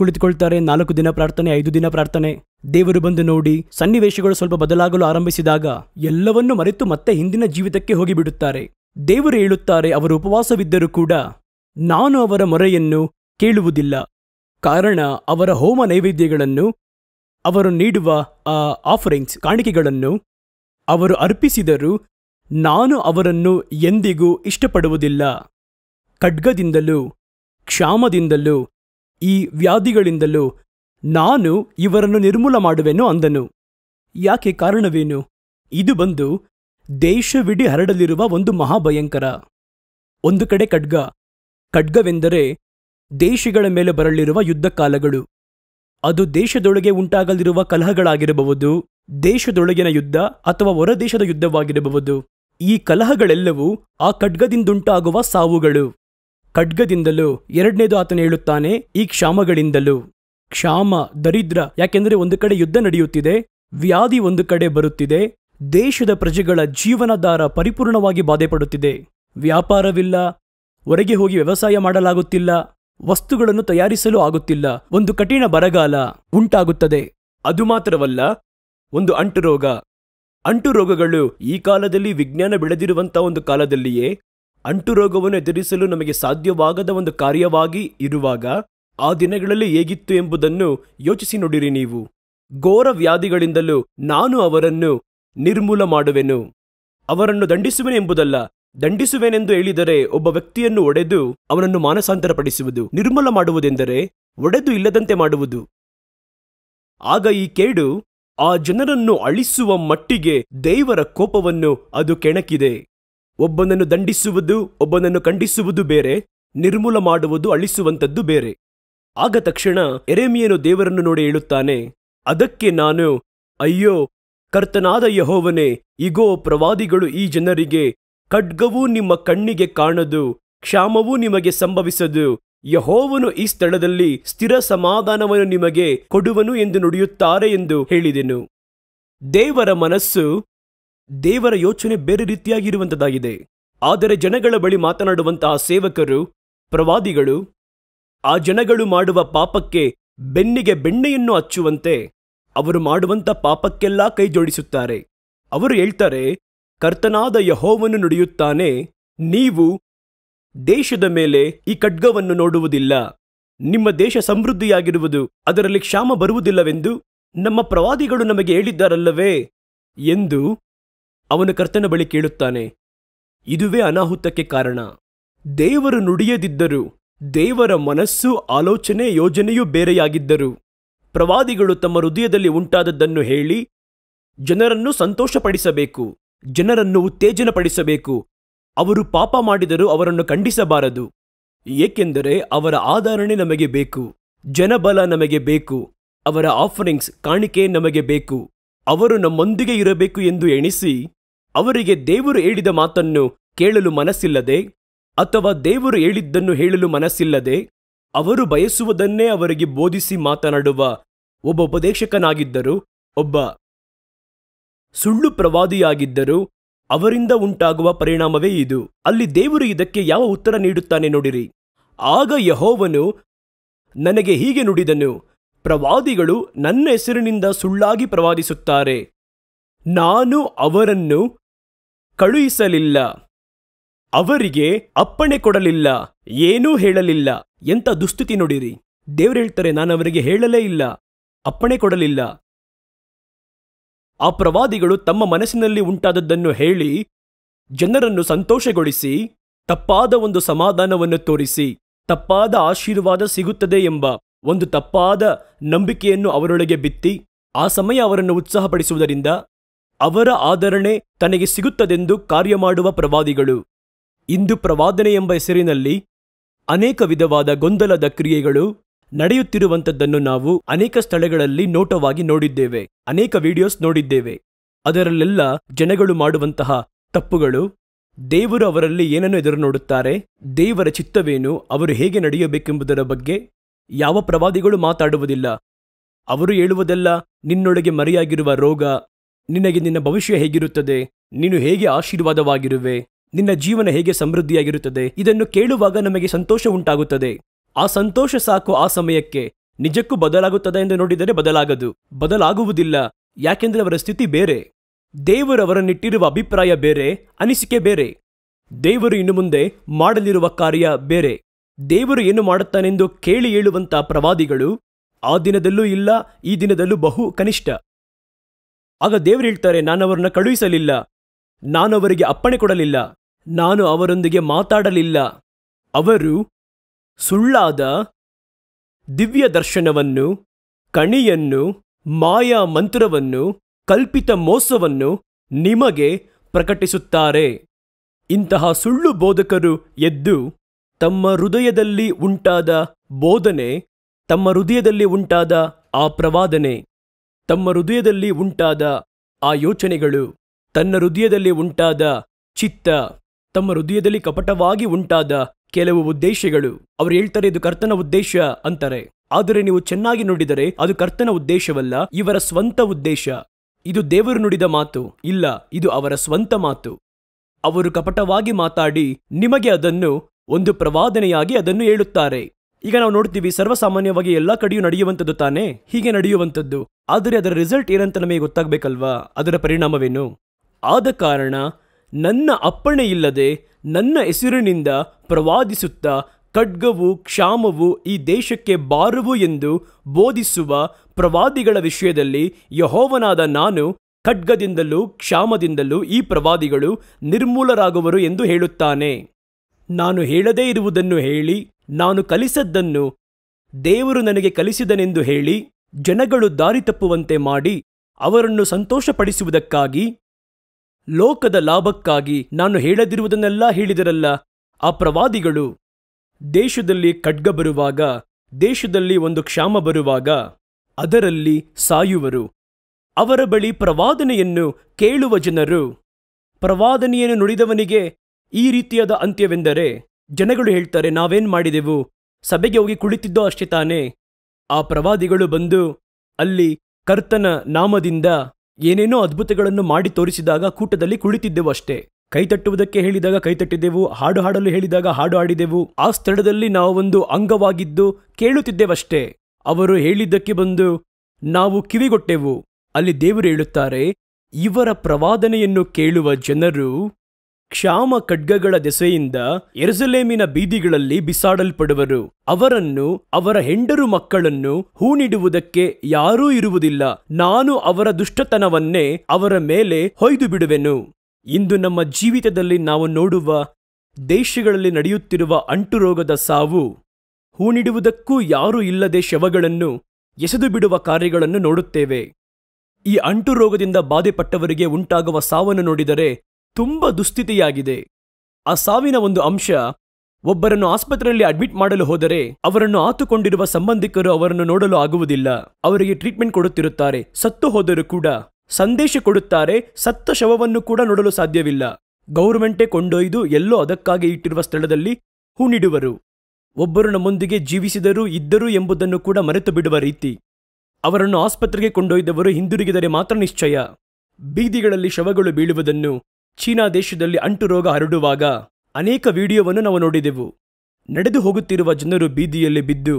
ಕುಳಿತುಕೊಳ್ತಾರೆ ನಾಲ್ಕು ದಿನ ಪ್ರಾರ್ಥನೆ ಐದು ದಿನ ಪ್ರಾರ್ಥನೆ ದೇವರು ಬಂದು ನೋಡಿ ಸನ್ನಿವೇಶಗಳು ಸ್ವಲ್ಪ ಬದಲಾಗಲು ಆರಂಭಿಸಿದಾಗ ಎಲ್ಲವನ್ನೂ ಮರೆತು ಮತ್ತೆ ಹಿಂದಿನ ಜೀವಿತಕ್ಕೆ ಹೋಗಿಬಿಡುತ್ತಾರೆ ದೇವರು ಹೇಳುತ್ತಾರೆ ಅವರು ಉಪವಾಸವಿದ್ದರೂ ಕೂಡ ನಾನು ಅವರ ಮೊರೆಯನ್ನು ಕೇಳುವುದಿಲ್ಲ ಕಾರಣ ಅವರ ಹೋಮ ನೈವೇದ್ಯಗಳನ್ನು ಅವರು ನೀಡುವ ಆ ಆಫರಿಂಗ್ಸ್ ಕಾಣಿಕೆಗಳನ್ನು ಅವರು ಅರ್ಪಿಸಿದರೂ ನಾನು ಅವರನ್ನು ಎಂದಿಗೂ ಇಷ್ಟಪಡುವುದಿಲ್ಲ ಖಡ್ಗದಿಂದಲೂ ಕ್ಷಾಮದಿಂದಲೂ ಈ ವ್ಯಾಧಿಗಳಿಂದಲೂ ನಾನು ಇವರನ್ನು ನಿರ್ಮೂಲ ಮಾಡುವೆನು ಅಂದನು ಯಾಕೆ ಕಾರಣವೇನು ಇದು ಬಂದು ದೇಶವಿಡಿ ಹರಡಲಿರುವ ಒಂದು ಮಹಾಭಯಂಕರ ಒಂದು ಕಡೆ ಖಡ್ಗ ಖಡ್ಗವೆಂದರೆ ದೇಶಗಳ ಮೇಲೆ ಬರಲಿರುವ ಯುದ್ಧಕಾಲಗಳು ಅದು ದೇಶದೊಳಗೆ ಉಂಟಾಗಲಿರುವ ಕಲಹಗಳಾಗಿರಬಹುದು ದೇಶದೊಳಗಿನ ಯುದ್ಧ ಅಥವಾ ಹೊರದೇಶದ ಯುದ್ಧವಾಗಿರಬಹುದು ಈ ಕಲಹಗಳೆಲ್ಲವೂ ಆ ಖಡ್ಗದಿಂದುಂಟಾಗುವ ಸಾವುಗಳು ಖಡ್ಗದಿಂದಲೂ ಎರಡನೇದು ಆತನು ಹೇಳುತ್ತಾನೆ ಈ ಕ್ಷಾಮಗಳಿಂದಲೂ ಕ್ಷಾಮ ದರಿದ್ರ ಯಾಕೆಂದರೆ ಒಂದು ಕಡೆ ಯುದ್ಧ ನಡೆಯುತ್ತಿದೆ ವ್ಯಾಧಿ ಒಂದು ಕಡೆ ಬರುತ್ತಿದೆ ದೇಶದ ಪ್ರಜೆಗಳ ಜೀವನಧಾರ ಪರಿಪೂರ್ಣವಾಗಿ ಬಾಧೆ ಪಡುತ್ತಿದೆ ವ್ಯಾಪಾರವಿಲ್ಲ ಹೊರಗೆ ಹೋಗಿ ವ್ಯವಸಾಯ ಮಾಡಲಾಗುತ್ತಿಲ್ಲ ವಸ್ತುಗಳನ್ನು ತಯಾರಿಸಲು ಆಗುತ್ತಿಲ್ಲ ಒಂದು ಕಠಿಣ ಬರಗಾಲ ಉಂಟಾಗುತ್ತದೆ ಅದು ಮಾತ್ರವಲ್ಲ ಒಂದು ಅಂಟು ರೋಗ ಅಂಟು ರೋಗಗಳು ಈ ಕಾಲದಲ್ಲಿ ವಿಜ್ಞಾನ ಬೆಳೆದಿರುವಂಥ ಒಂದು ಕಾಲದಲ್ಲಿಯೇ ಅಂಟು ರೋಗವನ್ನು ಎದುರಿಸಲು ನಮಗೆ ಸಾಧ್ಯವಾಗದ ಒಂದು ಕಾರ್ಯವಾಗಿ ಇರುವಾಗ ಆ ದಿನಗಳಲ್ಲಿ ಹೇಗಿತ್ತು ಎಂಬುದನ್ನು ಯೋಚಿಸಿ ನೋಡಿರಿ ನೀವು ಘೋರ ವ್ಯಾಧಿಗಳಿಂದಲೂ ನಾನು ಅವರನ್ನು ನಿರ್ಮೂಲ ಮಾಡುವೆನು ಅವರನ್ನು ದಂಡಿಸುವೆನು ಎಂಬುದಲ್ಲ ದಂಡಿಸುವೆನೆಂದು ಹೇಳಿದರೆ ಒಬ್ಬ ವ್ಯಕ್ತಿಯನ್ನು ಒಡೆದು ಅವನನ್ನು ಮಾನಸಾಂತರಪಡಿಸುವುದು ನಿರ್ಮೂಲ ಮಾಡುವುದೆಂದರೆ ಒಡೆದು ಇಲ್ಲದಂತೆ ಮಾಡುವುದು ಆಗ ಈ ಕೇಡು ಆ ಜನರನ್ನು ಅಳಿಸುವ ಮಟ್ಟಿಗೆ ದೇವರ ಕೋಪವನ್ನು ಅದು ಕೆಣಕಿದೆ ಒಬ್ಬನನ್ನು ದಂಡಿಸುವುದು ಒಬ್ಬನನ್ನು ಖಂಡಿಸುವುದು ಬೇರೆ ನಿರ್ಮೂಲ ಮಾಡುವುದು ಅಳಿಸುವಂಥದ್ದು ಬೇರೆ ಆಗ ತಕ್ಷಣ ಎರೆಮಿಯನು ದೇವರನ್ನು ನೋಡಿ ಹೇಳುತ್ತಾನೆ ಅದಕ್ಕೆ ನಾನು ಅಯ್ಯೋ ಕರ್ತನಾದ ಯಹೋವನೇ ಇಗೋ ಪ್ರವಾದಿಗಳು ಈ ಜನರಿಗೆ ಖಡ್ಗವೂ ನಿಮ್ಮ ಕಣ್ಣಿಗೆ ಕಾಣದು ಕ್ಷಾಮವೂ ನಿಮಗೆ ಸಂಭವಿಸದು ಯಹೋವನು ಈ ಸ್ಥಳದಲ್ಲಿ ಸ್ಥಿರ ಸಮಾಧಾನವನ್ನು ನಿಮಗೆ ಕೊಡುವನು ಎಂದು ನುಡಿಯುತ್ತಾರೆ ಎಂದು ಹೇಳಿದೆನು ದೇವರ ಮನಸ್ಸು ದೇವರ ಯೋಚನೆ ಬೇರೆ ರೀತಿಯಾಗಿರುವಂಥದ್ದಾಗಿದೆ ಆದರೆ ಜನಗಳ ಬಳಿ ಮಾತನಾಡುವಂತಹ ಸೇವಕರು ಪ್ರವಾದಿಗಳು ಆ ಜನಗಳು ಮಾಡುವ ಪಾಪಕ್ಕೆ ಬೆನ್ನಿಗೆ ಬೆಣ್ಣೆಯನ್ನು ಹಚ್ಚುವಂತೆ ಅವರು ಮಾಡುವಂಥ ಪಾಪಕ್ಕೆಲ್ಲ ಕೈ ಜೋಡಿಸುತ್ತಾರೆ ಅವರು ಹೇಳ್ತಾರೆ ಕರ್ತನಾದ ಯಹೋವನ್ನು ನುಡಿಯುತ್ತಾನೆ ನೀವು ದೇಶದ ಮೇಲೆ ಈ ಖಡ್ಗವನ್ನು ನೋಡುವುದಿಲ್ಲ ನಿಮ್ಮ ದೇಶ ಸಮೃದ್ಧಿಯಾಗಿರುವುದು ಅದರಲ್ಲಿ ಕ್ಷಾಮ ಬರುವುದಿಲ್ಲವೆಂದು ನಮ್ಮ ಪ್ರವಾದಿಗಳು ನಮಗೆ ಹೇಳಿದ್ದಾರಲ್ಲವೇ ಎಂದು ಅವನು ಕರ್ತನ ಬಳಿ ಕೇಳುತ್ತಾನೆ ಇದುವೇ ಅನಾಹುತಕ್ಕೆ ಕಾರಣ ದೇವರು ನುಡಿಯದಿದ್ದರು ದೇವರ ಮನಸ್ಸು ಆಲೋಚನೆ ಯೋಜನೆಯೂ ಬೇರೆಯಾಗಿದ್ದರು ಪ್ರವಾದಿಗಳು ತಮ್ಮ ಹೃದಯದಲ್ಲಿ ಉಂಟಾದದ್ದನ್ನು ಹೇಳಿ ಜನರನ್ನು ಸಂತೋಷಪಡಿಸಬೇಕು ಜನರನ್ನು ಉತ್ತೇಜನಪಡಿಸಬೇಕು ಅವರು ಪಾಪ ಮಾಡಿದರೂ ಅವರನ್ನು ಖಂಡಿಸಬಾರದು ಏಕೆಂದರೆ ಅವರ ಆಧರಣೆ ನಮಗೆ ಬೇಕು ಜನಬಲ ನಮಗೆ ಬೇಕು ಅವರ ಆಫರಿಂಗ್ಸ್ ಕಾಣಿಕೆ ನಮಗೆ ಬೇಕು ಅವರು ನಮ್ಮೊಂದಿಗೆ ಇರಬೇಕು ಎಂದು ಎಣಿಸಿ ಅವರಿಗೆ ದೇವರು ಹೇಳಿದ ಮಾತನ್ನು ಕೇಳಲು ಮನಸ್ಸಿಲ್ಲದೆ ಅಥವಾ ದೇವರು ಹೇಳಿದ್ದನ್ನು ಹೇಳಲು ಮನಸ್ಸಿಲ್ಲದೆ ಅವರು ಬಯಸುವುದನ್ನೇ ಅವರಿಗೆ ಬೋಧಿಸಿ ಮಾತನಾಡುವ ಒಬ್ಬ ಉಪದೇಶಕನಾಗಿದ್ದರು ಒಬ್ಬ ಸುಳ್ಳು ಪ್ರವಾದಿಯಾಗಿದ್ದರು ಅವರಿಂದ ಉಂಟಾಗುವ ಪರಿಣಾಮವೇ ಇದು ಅಲ್ಲಿ ದೇವರು ಇದಕ್ಕೆ ಯಾವ ಉತ್ತರ ನೀಡುತ್ತಾನೆ ನೋಡಿರಿ ಆಗ ಯಹೋವನು ನನಗೆ ಹೀಗೆ ನುಡಿದನು ಪ್ರವಾದಿಗಳು ನನ್ನ ಹೆಸರಿನಿಂದ ಸುಳ್ಳಾಗಿ ಪ್ರವಾದಿಸುತ್ತಾರೆ ನಾನು ಅವರನ್ನು ಕಳುಹಿಸಲಿಲ್ಲ ಅವರಿಗೆ ಅಪ್ಪಣೆ ಕೊಡಲಿಲ್ಲ ಏನೂ ಹೇಳಲಿಲ್ಲ ಎಂತ ದುಸ್ಥಿತಿ ನೋಡಿರಿ ದೇವ್ರು ಹೇಳ್ತಾರೆ ನಾನು ಅವರಿಗೆ ಹೇಳಲೇ ಇಲ್ಲ ಅಪ್ಪಣೆ ಕೊಡಲಿಲ್ಲ ಆ ಪ್ರವಾದಿಗಳು ತಮ್ಮ ಮನಸ್ಸಿನಲ್ಲಿ ಉಂಟಾದದ್ದನ್ನು ಹೇಳಿ ಜನರನ್ನು ಸಂತೋಷಗೊಳಿಸಿ ತಪ್ಪಾದ ಒಂದು ಸಮಾಧಾನವನ್ನು ತೋರಿಸಿ ತಪ್ಪಾದ ಆಶೀರ್ವಾದ ಸಿಗುತ್ತದೆ ಎಂಬ ಒಂದು ತಪ್ಪಾದ ನಂಬಿಕೆಯನ್ನು ಅವರೊಳಗೆ ಬಿತ್ತಿ ಆ ಸಮಯ ಅವರನ್ನು ಉತ್ಸಾಹಪಡಿಸುವುದರಿಂದ ಅವರ ಆಧರಣೆ ತನಗೆ ಸಿಗುತ್ತದೆಂದು ಕಾರ್ಯ ಮಾಡುವ ಪ್ರವಾದಿಗಳು ಇಂದು ಪ್ರವಾದನೆ ಎಂಬ ಹೆಸರಿನಲ್ಲಿ ಅನೇಕ ವಿಧವಾದ ಗೊಂದಲದ ಕ್ರಿಯೆಗಳು ನಡೆಯುತ್ತಿರುವಂಥದ್ದನ್ನು ನಾವು ಅನೇಕ ಸ್ಥಳಗಳಲ್ಲಿ ನೋಟವಾಗಿ ನೋಡಿದ್ದೇವೆ ಅನೇಕ ವಿಡಿಯೋಸ್ ನೋಡಿದ್ದೇವೆ ಅದರಲ್ಲೆಲ್ಲ ಜನಗಳು ಮಾಡುವಂತಹ ತಪ್ಪುಗಳು ದೇವರು ಅವರಲ್ಲಿ ಏನನ್ನು ಎದುರು ನೋಡುತ್ತಾರೆ ದೇವರ ಚಿತ್ತವೇನು ಅವರು ಹೇಗೆ ನಡೆಯಬೇಕೆಂಬುದರ ಬಗ್ಗೆ ಯಾವ ಪ್ರವಾದಿಗಳು ಮಾತಾಡುವುದಿಲ್ಲ ಅವರು ಹೇಳುವುದೆಲ್ಲ ನಿನ್ನೊಳಗೆ ಮರೆಯಾಗಿರುವ ರೋಗ ನಿನಗೆ ನಿನ್ನ ಭವಿಷ್ಯ ಹೇಗಿರುತ್ತದೆ ನೀನು ಹೇಗೆ ಆಶೀರ್ವಾದವಾಗಿರುವೆ ನಿನ್ನ ಜೀವನ ಹೇಗೆ ಸಮೃದ್ಧಿಯಾಗಿರುತ್ತದೆ ಇದನ್ನು ಕೇಳುವಾಗ ನಮಗೆ ಸಂತೋಷ ಉಂಟಾಗುತ್ತದೆ ಆ ಸಂತೋಷ ಸಾಕು ಆ ಸಮಯಕ್ಕೆ ನಿಜಕ್ಕೂ ಬದಲಾಗುತ್ತದೆ ಎಂದು ನೋಡಿದರೆ ಬದಲಾಗದು ಬದಲಾಗುವುದಿಲ್ಲ ಯಾಕೆಂದರೆ ಅವರ ಸ್ಥಿತಿ ಬೇರೆ ಅವರನ್ನಿಟ್ಟಿರುವ ಅಭಿಪ್ರಾಯ ಬೇರೆ ಅನಿಸಿಕೆ ಬೇರೆ ದೇವರು ಇನ್ನು ಮುಂದೆ ಮಾಡಲಿರುವ ಕಾರ್ಯ ಬೇರೆ ದೇವರು ಏನು ಮಾಡುತ್ತಾನೆಂದು ಕೇಳಿ ಹೇಳುವಂಥ ಪ್ರವಾದಿಗಳು ಆ ದಿನದಲ್ಲೂ ಇಲ್ಲ ಈ ದಿನದಲ್ಲೂ ಬಹು ಕನಿಷ್ಠ ಆಗ ದೇವರು ಹೇಳ್ತಾರೆ ನಾನು ಅವರನ್ನ ಕಳುಹಿಸಲಿಲ್ಲ ನಾನು ಅವರಿಗೆ ಅಪ್ಪಣೆ ಕೊಡಲಿಲ್ಲ ನಾನು ಅವರೊಂದಿಗೆ ಮಾತಾಡಲಿಲ್ಲ ಅವರು ಸುಳ್ಳಾದ ದಿವ್ಯ ದರ್ಶನವನ್ನು ಕಣಿಯನ್ನು ಮಾಯಾ ಮಂತ್ರವನ್ನು ಕಲ್ಪಿತ ಮೋಸವನ್ನು ನಿಮಗೆ ಪ್ರಕಟಿಸುತ್ತಾರೆ ಇಂತಹ ಸುಳ್ಳು ಬೋಧಕರು ಎದ್ದು ತಮ್ಮ ಹೃದಯದಲ್ಲಿ ಉಂಟಾದ ಬೋಧನೆ ತಮ್ಮ ಹೃದಯದಲ್ಲಿ ಉಂಟಾದ ಆ ಪ್ರವಾದನೆ ತಮ್ಮ ಹೃದಯದಲ್ಲಿ ಉಂಟಾದ ಆ ಯೋಚನೆಗಳು ತನ್ನ ಹೃದಯದಲ್ಲಿ ಉಂಟಾದ ಚಿತ್ತ ತಮ್ಮ ಹೃದಯದಲ್ಲಿ ಕಪಟವಾಗಿ ಉಂಟಾದ ಕೆಲವು ಉದ್ದೇಶಗಳು ಅವರು ಹೇಳ್ತಾರೆ ಇದು ಕರ್ತನ ಉದ್ದೇಶ ಅಂತಾರೆ ಆದರೆ ನೀವು ಚೆನ್ನಾಗಿ ನೋಡಿದರೆ ಅದು ಕರ್ತನ ಉದ್ದೇಶವಲ್ಲ ಇವರ ಸ್ವಂತ ಉದ್ದೇಶ ಇದು ದೇವರು ನುಡಿದ ಮಾತು ಇಲ್ಲ ಇದು ಅವರ ಸ್ವಂತ ಮಾತು ಅವರು ಕಪಟವಾಗಿ ಮಾತಾಡಿ ನಿಮಗೆ ಅದನ್ನು ಒಂದು ಪ್ರವಾದನೆಯಾಗಿ ಅದನ್ನು ಹೇಳುತ್ತಾರೆ ಈಗ ನಾವು ನೋಡ್ತೀವಿ ಸರ್ವಸಾಮಾನ್ಯವಾಗಿ ಎಲ್ಲಾ ಕಡೆಯೂ ನಡೆಯುವಂಥದ್ದು ತಾನೇ ಹೀಗೆ ನಡೆಯುವಂಥದ್ದು ಆದರೆ ಅದರ ರಿಸಲ್ಟ್ ಏನಂತ ನಮಗೆ ಗೊತ್ತಾಗಬೇಕಲ್ವಾ ಅದರ ಪರಿಣಾಮವೇನು ಆದ ಕಾರಣ ನನ್ನ ಅಪ್ಪಣೆ ಇಲ್ಲದೆ ನನ್ನ ಹೆಸರಿನಿಂದ ಪ್ರವಾದಿಸುತ್ತಾ ಖಡ್ಗವು ಕ್ಷಾಮವು ಈ ದೇಶಕ್ಕೆ ಬಾರುವು ಎಂದು ಬೋಧಿಸುವ ಪ್ರವಾದಿಗಳ ವಿಷಯದಲ್ಲಿ ಯಹೋವನಾದ ನಾನು ಖಡ್ಗದಿಂದಲೂ ಕ್ಷಾಮದಿಂದಲೂ ಈ ಪ್ರವಾದಿಗಳು ನಿರ್ಮೂಲರಾಗುವರು ಎಂದು ಹೇಳುತ್ತಾನೆ ನಾನು ಹೇಳದೇ ಇರುವುದನ್ನು ಹೇಳಿ ನಾನು ಕಲಿಸದ್ದನ್ನು ದೇವರು ನನಗೆ ಕಲಿಸಿದನೆಂದು ಹೇಳಿ ಜನಗಳು ದಾರಿ ತಪ್ಪುವಂತೆ ಮಾಡಿ ಅವರನ್ನು ಸಂತೋಷಪಡಿಸುವುದಕ್ಕಾಗಿ ಲೋಕದ ಲಾಭಕ್ಕಾಗಿ ನಾನು ಹೇಳದಿರುವುದನ್ನೆಲ್ಲ ಹೇಳಿದರಲ್ಲ ಆ ಪ್ರವಾದಿಗಳು ದೇಶದಲ್ಲಿ ಖಡ್ಗ ಬರುವಾಗ ದೇಶದಲ್ಲಿ ಒಂದು ಕ್ಷಾಮ ಬರುವಾಗ ಅದರಲ್ಲಿ ಸಾಯುವರು ಅವರ ಬಳಿ ಪ್ರವಾದನೆಯನ್ನು ಕೇಳುವ ಜನರು ಪ್ರವಾದನೆಯನ್ನು ನುಡಿದವನಿಗೆ ಈ ರೀತಿಯಾದ ಅಂತ್ಯವೆಂದರೆ ಜನಗಳು ಹೇಳ್ತಾರೆ ನಾವೇನ್ ಮಾಡಿದೆವು ಸಭೆಗೆ ಹೋಗಿ ಕುಳಿತಿದ್ದೋ ಅಷ್ಟೇ ತಾನೇ ಆ ಪ್ರವಾದಿಗಳು ಬಂದು ಅಲ್ಲಿ ಕರ್ತನ ನಾಮದಿಂದ ಏನೇನೋ ಅದ್ಭುತಗಳನ್ನು ಮಾಡಿ ತೋರಿಸಿದಾಗ ಕೂಟದಲ್ಲಿ ಕುಳಿತಿದ್ದೆವು ಅಷ್ಟೇ ತಟ್ಟುವುದಕ್ಕೆ ಹೇಳಿದಾಗ ಕೈತಟ್ಟಿದೆವು ಹಾಡು ಹಾಡಲು ಹೇಳಿದಾಗ ಹಾಡು ಹಾಡಿದೆವು ಆ ಸ್ಥಳದಲ್ಲಿ ನಾವು ಒಂದು ಅಂಗವಾಗಿದ್ದು ಕೇಳುತ್ತಿದ್ದೆವಷ್ಟೇ ಅವರು ಹೇಳಿದ್ದಕ್ಕೆ ಬಂದು ನಾವು ಕಿವಿಗೊಟ್ಟೆವು ಅಲ್ಲಿ ದೇವರು ಹೇಳುತ್ತಾರೆ ಇವರ ಪ್ರವಾದನೆಯನ್ನು ಕೇಳುವ ಜನರು ಕ್ಷಾಮ ಖಡ್ಗಗಳ ದೆಸೆಯಿಂದ ಎರಸಲೇಮಿನ ಬೀದಿಗಳಲ್ಲಿ ಬಿಸಾಡಲ್ಪಡುವರು ಅವರನ್ನು ಅವರ ಹೆಂಡರು ಮಕ್ಕಳನ್ನು ಹೂಣಿಡುವುದಕ್ಕೆ ಯಾರೂ ಇರುವುದಿಲ್ಲ ನಾನು ಅವರ ದುಷ್ಟತನವನ್ನೇ ಅವರ ಮೇಲೆ ಹೊಯ್ದು ಬಿಡುವೆನು ಇಂದು ನಮ್ಮ ಜೀವಿತದಲ್ಲಿ ನಾವು ನೋಡುವ ದೇಶಗಳಲ್ಲಿ ನಡೆಯುತ್ತಿರುವ ಅಂಟು ರೋಗದ ಸಾವು ಹೂಣಿಡುವುದಕ್ಕೂ ಯಾರೂ ಇಲ್ಲದೆ ಶವಗಳನ್ನು ಎಸೆದು ಬಿಡುವ ಕಾರ್ಯಗಳನ್ನು ನೋಡುತ್ತೇವೆ ಈ ಅಂಟು ರೋಗದಿಂದ ಬಾಧೆಪಟ್ಟವರಿಗೆ ಉಂಟಾಗುವ ಸಾವನ್ನು ನೋಡಿದರೆ ತುಂಬ ದುಸ್ಥಿತಿಯಾಗಿದೆ ಆ ಸಾವಿನ ಒಂದು ಅಂಶ ಒಬ್ಬರನ್ನು ಆಸ್ಪತ್ರೆಯಲ್ಲಿ ಅಡ್ಮಿಟ್ ಮಾಡಲು ಹೋದರೆ ಅವರನ್ನು ಆತುಕೊಂಡಿರುವ ಸಂಬಂಧಿಕರು ಅವರನ್ನು ನೋಡಲು ಆಗುವುದಿಲ್ಲ ಅವರಿಗೆ ಟ್ರೀಟ್ಮೆಂಟ್ ಕೊಡುತ್ತಿರುತ್ತಾರೆ ಸತ್ತು ಹೋದರೂ ಕೂಡ ಸಂದೇಶ ಕೊಡುತ್ತಾರೆ ಸತ್ತ ಶವವನ್ನು ಕೂಡ ನೋಡಲು ಸಾಧ್ಯವಿಲ್ಲ ಗೌರ್ಮೆಂಟೇ ಕೊಂಡೊಯ್ದು ಎಲ್ಲೋ ಅದಕ್ಕಾಗಿ ಇಟ್ಟಿರುವ ಸ್ಥಳದಲ್ಲಿ ಹೂಣಿಡುವರು ಒಬ್ಬರು ನಮ್ಮೊಂದಿಗೆ ಜೀವಿಸಿದರೂ ಇದ್ದರೂ ಎಂಬುದನ್ನು ಕೂಡ ಮರೆತು ಬಿಡುವ ರೀತಿ ಅವರನ್ನು ಆಸ್ಪತ್ರೆಗೆ ಕೊಂಡೊಯ್ದವರು ಹಿಂದಿರುಗಿದರೆ ಮಾತ್ರ ನಿಶ್ಚಯ ಬೀದಿಗಳಲ್ಲಿ ಶವಗಳು ಬೀಳುವುದನ್ನು ಚೀನಾ ದೇಶದಲ್ಲಿ ಅಂಟು ರೋಗ ಹರಡುವಾಗ ಅನೇಕ ವಿಡಿಯೋವನ್ನು ನಾವು ನೋಡಿದೆವು ನಡೆದು ಹೋಗುತ್ತಿರುವ ಜನರು ಬೀದಿಯಲ್ಲಿ ಬಿದ್ದು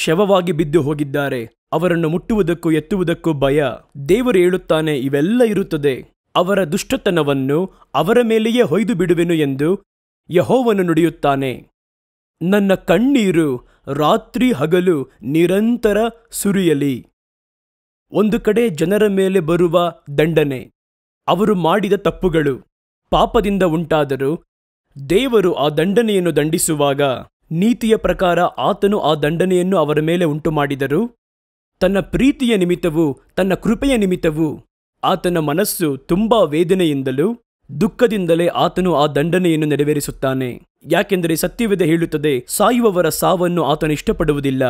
ಶವವಾಗಿ ಬಿದ್ದು ಹೋಗಿದ್ದಾರೆ ಅವರನ್ನು ಮುಟ್ಟುವುದಕ್ಕೂ ಎತ್ತುವುದಕ್ಕೂ ಭಯ ದೇವರು ಹೇಳುತ್ತಾನೆ ಇವೆಲ್ಲ ಇರುತ್ತದೆ ಅವರ ದುಷ್ಟತನವನ್ನು ಅವರ ಮೇಲೆಯೇ ಹೊಯ್ದು ಬಿಡುವೆನು ಎಂದು ಯಹೋವನ್ನು ನುಡಿಯುತ್ತಾನೆ ನನ್ನ ಕಣ್ಣೀರು ರಾತ್ರಿ ಹಗಲು ನಿರಂತರ ಸುರಿಯಲಿ ಒಂದು ಕಡೆ ಜನರ ಮೇಲೆ ಬರುವ ದಂಡನೆ ಅವರು ಮಾಡಿದ ತಪ್ಪುಗಳು ಪಾಪದಿಂದ ಉಂಟಾದರೂ ದೇವರು ಆ ದಂಡನೆಯನ್ನು ದಂಡಿಸುವಾಗ ನೀತಿಯ ಪ್ರಕಾರ ಆತನು ಆ ದಂಡನೆಯನ್ನು ಅವರ ಮೇಲೆ ಉಂಟುಮಾಡಿದರು ತನ್ನ ಪ್ರೀತಿಯ ನಿಮಿತ್ತವೂ ತನ್ನ ಕೃಪೆಯ ನಿಮಿತ್ತವೂ ಆತನ ಮನಸ್ಸು ತುಂಬಾ ವೇದನೆಯಿಂದಲೂ ದುಃಖದಿಂದಲೇ ಆತನು ಆ ದಂಡನೆಯನ್ನು ನೆರವೇರಿಸುತ್ತಾನೆ ಯಾಕೆಂದರೆ ಸತ್ಯವಿದೆ ಹೇಳುತ್ತದೆ ಸಾಯುವವರ ಸಾವನ್ನು ಇಷ್ಟಪಡುವುದಿಲ್ಲ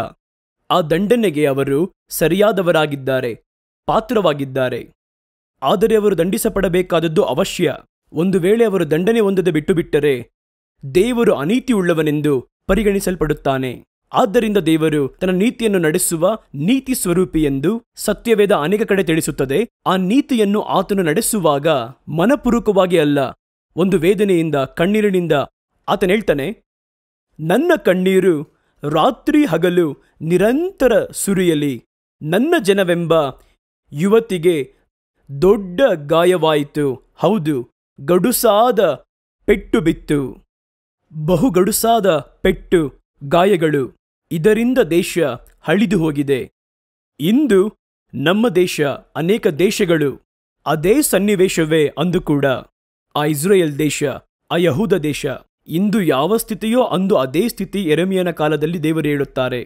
ಆ ದಂಡನೆಗೆ ಅವರು ಸರಿಯಾದವರಾಗಿದ್ದಾರೆ ಪಾತ್ರವಾಗಿದ್ದಾರೆ ಆದರೆ ಅವರು ದಂಡಿಸಪಡಬೇಕಾದದ್ದು ಅವಶ್ಯ ಒಂದು ವೇಳೆ ಅವರು ದಂಡನೆ ಹೊಂದದೆ ಬಿಟ್ಟು ಬಿಟ್ಟರೆ ದೇವರು ಅನೀತಿಯುಳ್ಳವನೆಂದು ಪರಿಗಣಿಸಲ್ಪಡುತ್ತಾನೆ ಆದ್ದರಿಂದ ದೇವರು ತನ್ನ ನೀತಿಯನ್ನು ನಡೆಸುವ ನೀತಿ ಸ್ವರೂಪಿ ಎಂದು ಸತ್ಯವೇದ ಅನೇಕ ಕಡೆ ತಿಳಿಸುತ್ತದೆ ಆ ನೀತಿಯನ್ನು ಆತನು ನಡೆಸುವಾಗ ಮನಪೂರ್ವಕವಾಗಿ ಅಲ್ಲ ಒಂದು ವೇದನೆಯಿಂದ ಕಣ್ಣೀರಿನಿಂದ ಆತನ ಹೇಳ್ತಾನೆ ನನ್ನ ಕಣ್ಣೀರು ರಾತ್ರಿ ಹಗಲು ನಿರಂತರ ಸುರಿಯಲಿ ನನ್ನ ಜನವೆಂಬ ಯುವತಿಗೆ ದೊಡ್ಡ ಗಾಯವಾಯಿತು ಹೌದು ಗಡುಸಾದ ಪೆಟ್ಟು ಬಿತ್ತು ಬಹುಗಡುಸಾದ ಪೆಟ್ಟು ಗಾಯಗಳು ಇದರಿಂದ ದೇಶ ಹಳಿದು ಹೋಗಿದೆ ಇಂದು ನಮ್ಮ ದೇಶ ಅನೇಕ ದೇಶಗಳು ಅದೇ ಸನ್ನಿವೇಶವೇ ಅಂದು ಕೂಡ ಆ ಇಸ್ರೇಲ್ ದೇಶ ಆ ಯಹೂದ ದೇಶ ಇಂದು ಯಾವ ಸ್ಥಿತಿಯೋ ಅಂದು ಅದೇ ಸ್ಥಿತಿ ಎರೆಮಿಯನ ಕಾಲದಲ್ಲಿ ದೇವರು ಹೇಳುತ್ತಾರೆ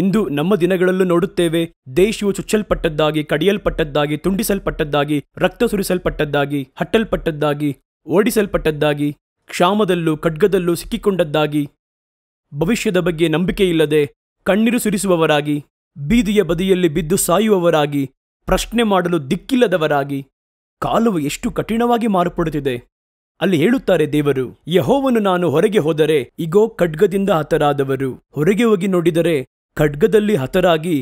ಇಂದು ನಮ್ಮ ದಿನಗಳಲ್ಲೂ ನೋಡುತ್ತೇವೆ ದೇಶವು ಚುಚ್ಚಲ್ಪಟ್ಟದ್ದಾಗಿ ಕಡಿಯಲ್ಪಟ್ಟದ್ದಾಗಿ ತುಂಡಿಸಲ್ಪಟ್ಟದ್ದಾಗಿ ರಕ್ತ ಸುರಿಸಲ್ಪಟ್ಟದ್ದಾಗಿ ಹಟ್ಟಲ್ಪಟ್ಟದ್ದಾಗಿ ಓಡಿಸಲ್ಪಟ್ಟದ್ದಾಗಿ ಕ್ಷಾಮದಲ್ಲೂ ಖಡ್ಗದಲ್ಲೂ ಸಿಕ್ಕಿಕೊಂಡದ್ದಾಗಿ ಭವಿಷ್ಯದ ಬಗ್ಗೆ ನಂಬಿಕೆಯಿಲ್ಲದೆ ಕಣ್ಣೀರು ಸುರಿಸುವವರಾಗಿ ಬೀದಿಯ ಬದಿಯಲ್ಲಿ ಬಿದ್ದು ಸಾಯುವವರಾಗಿ ಪ್ರಶ್ನೆ ಮಾಡಲು ದಿಕ್ಕಿಲ್ಲದವರಾಗಿ ಕಾಲವು ಎಷ್ಟು ಕಠಿಣವಾಗಿ ಮಾರ್ಪಡುತ್ತಿದೆ ಅಲ್ಲಿ ಹೇಳುತ್ತಾರೆ ದೇವರು ಯಹೋವನು ನಾನು ಹೊರಗೆ ಹೋದರೆ ಇಗೋ ಖಡ್ಗದಿಂದ ಹತರಾದವರು ಹೊರಗೆ ಹೋಗಿ ನೋಡಿದರೆ ಖಡ್ಗದಲ್ಲಿ ಹತರಾಗಿ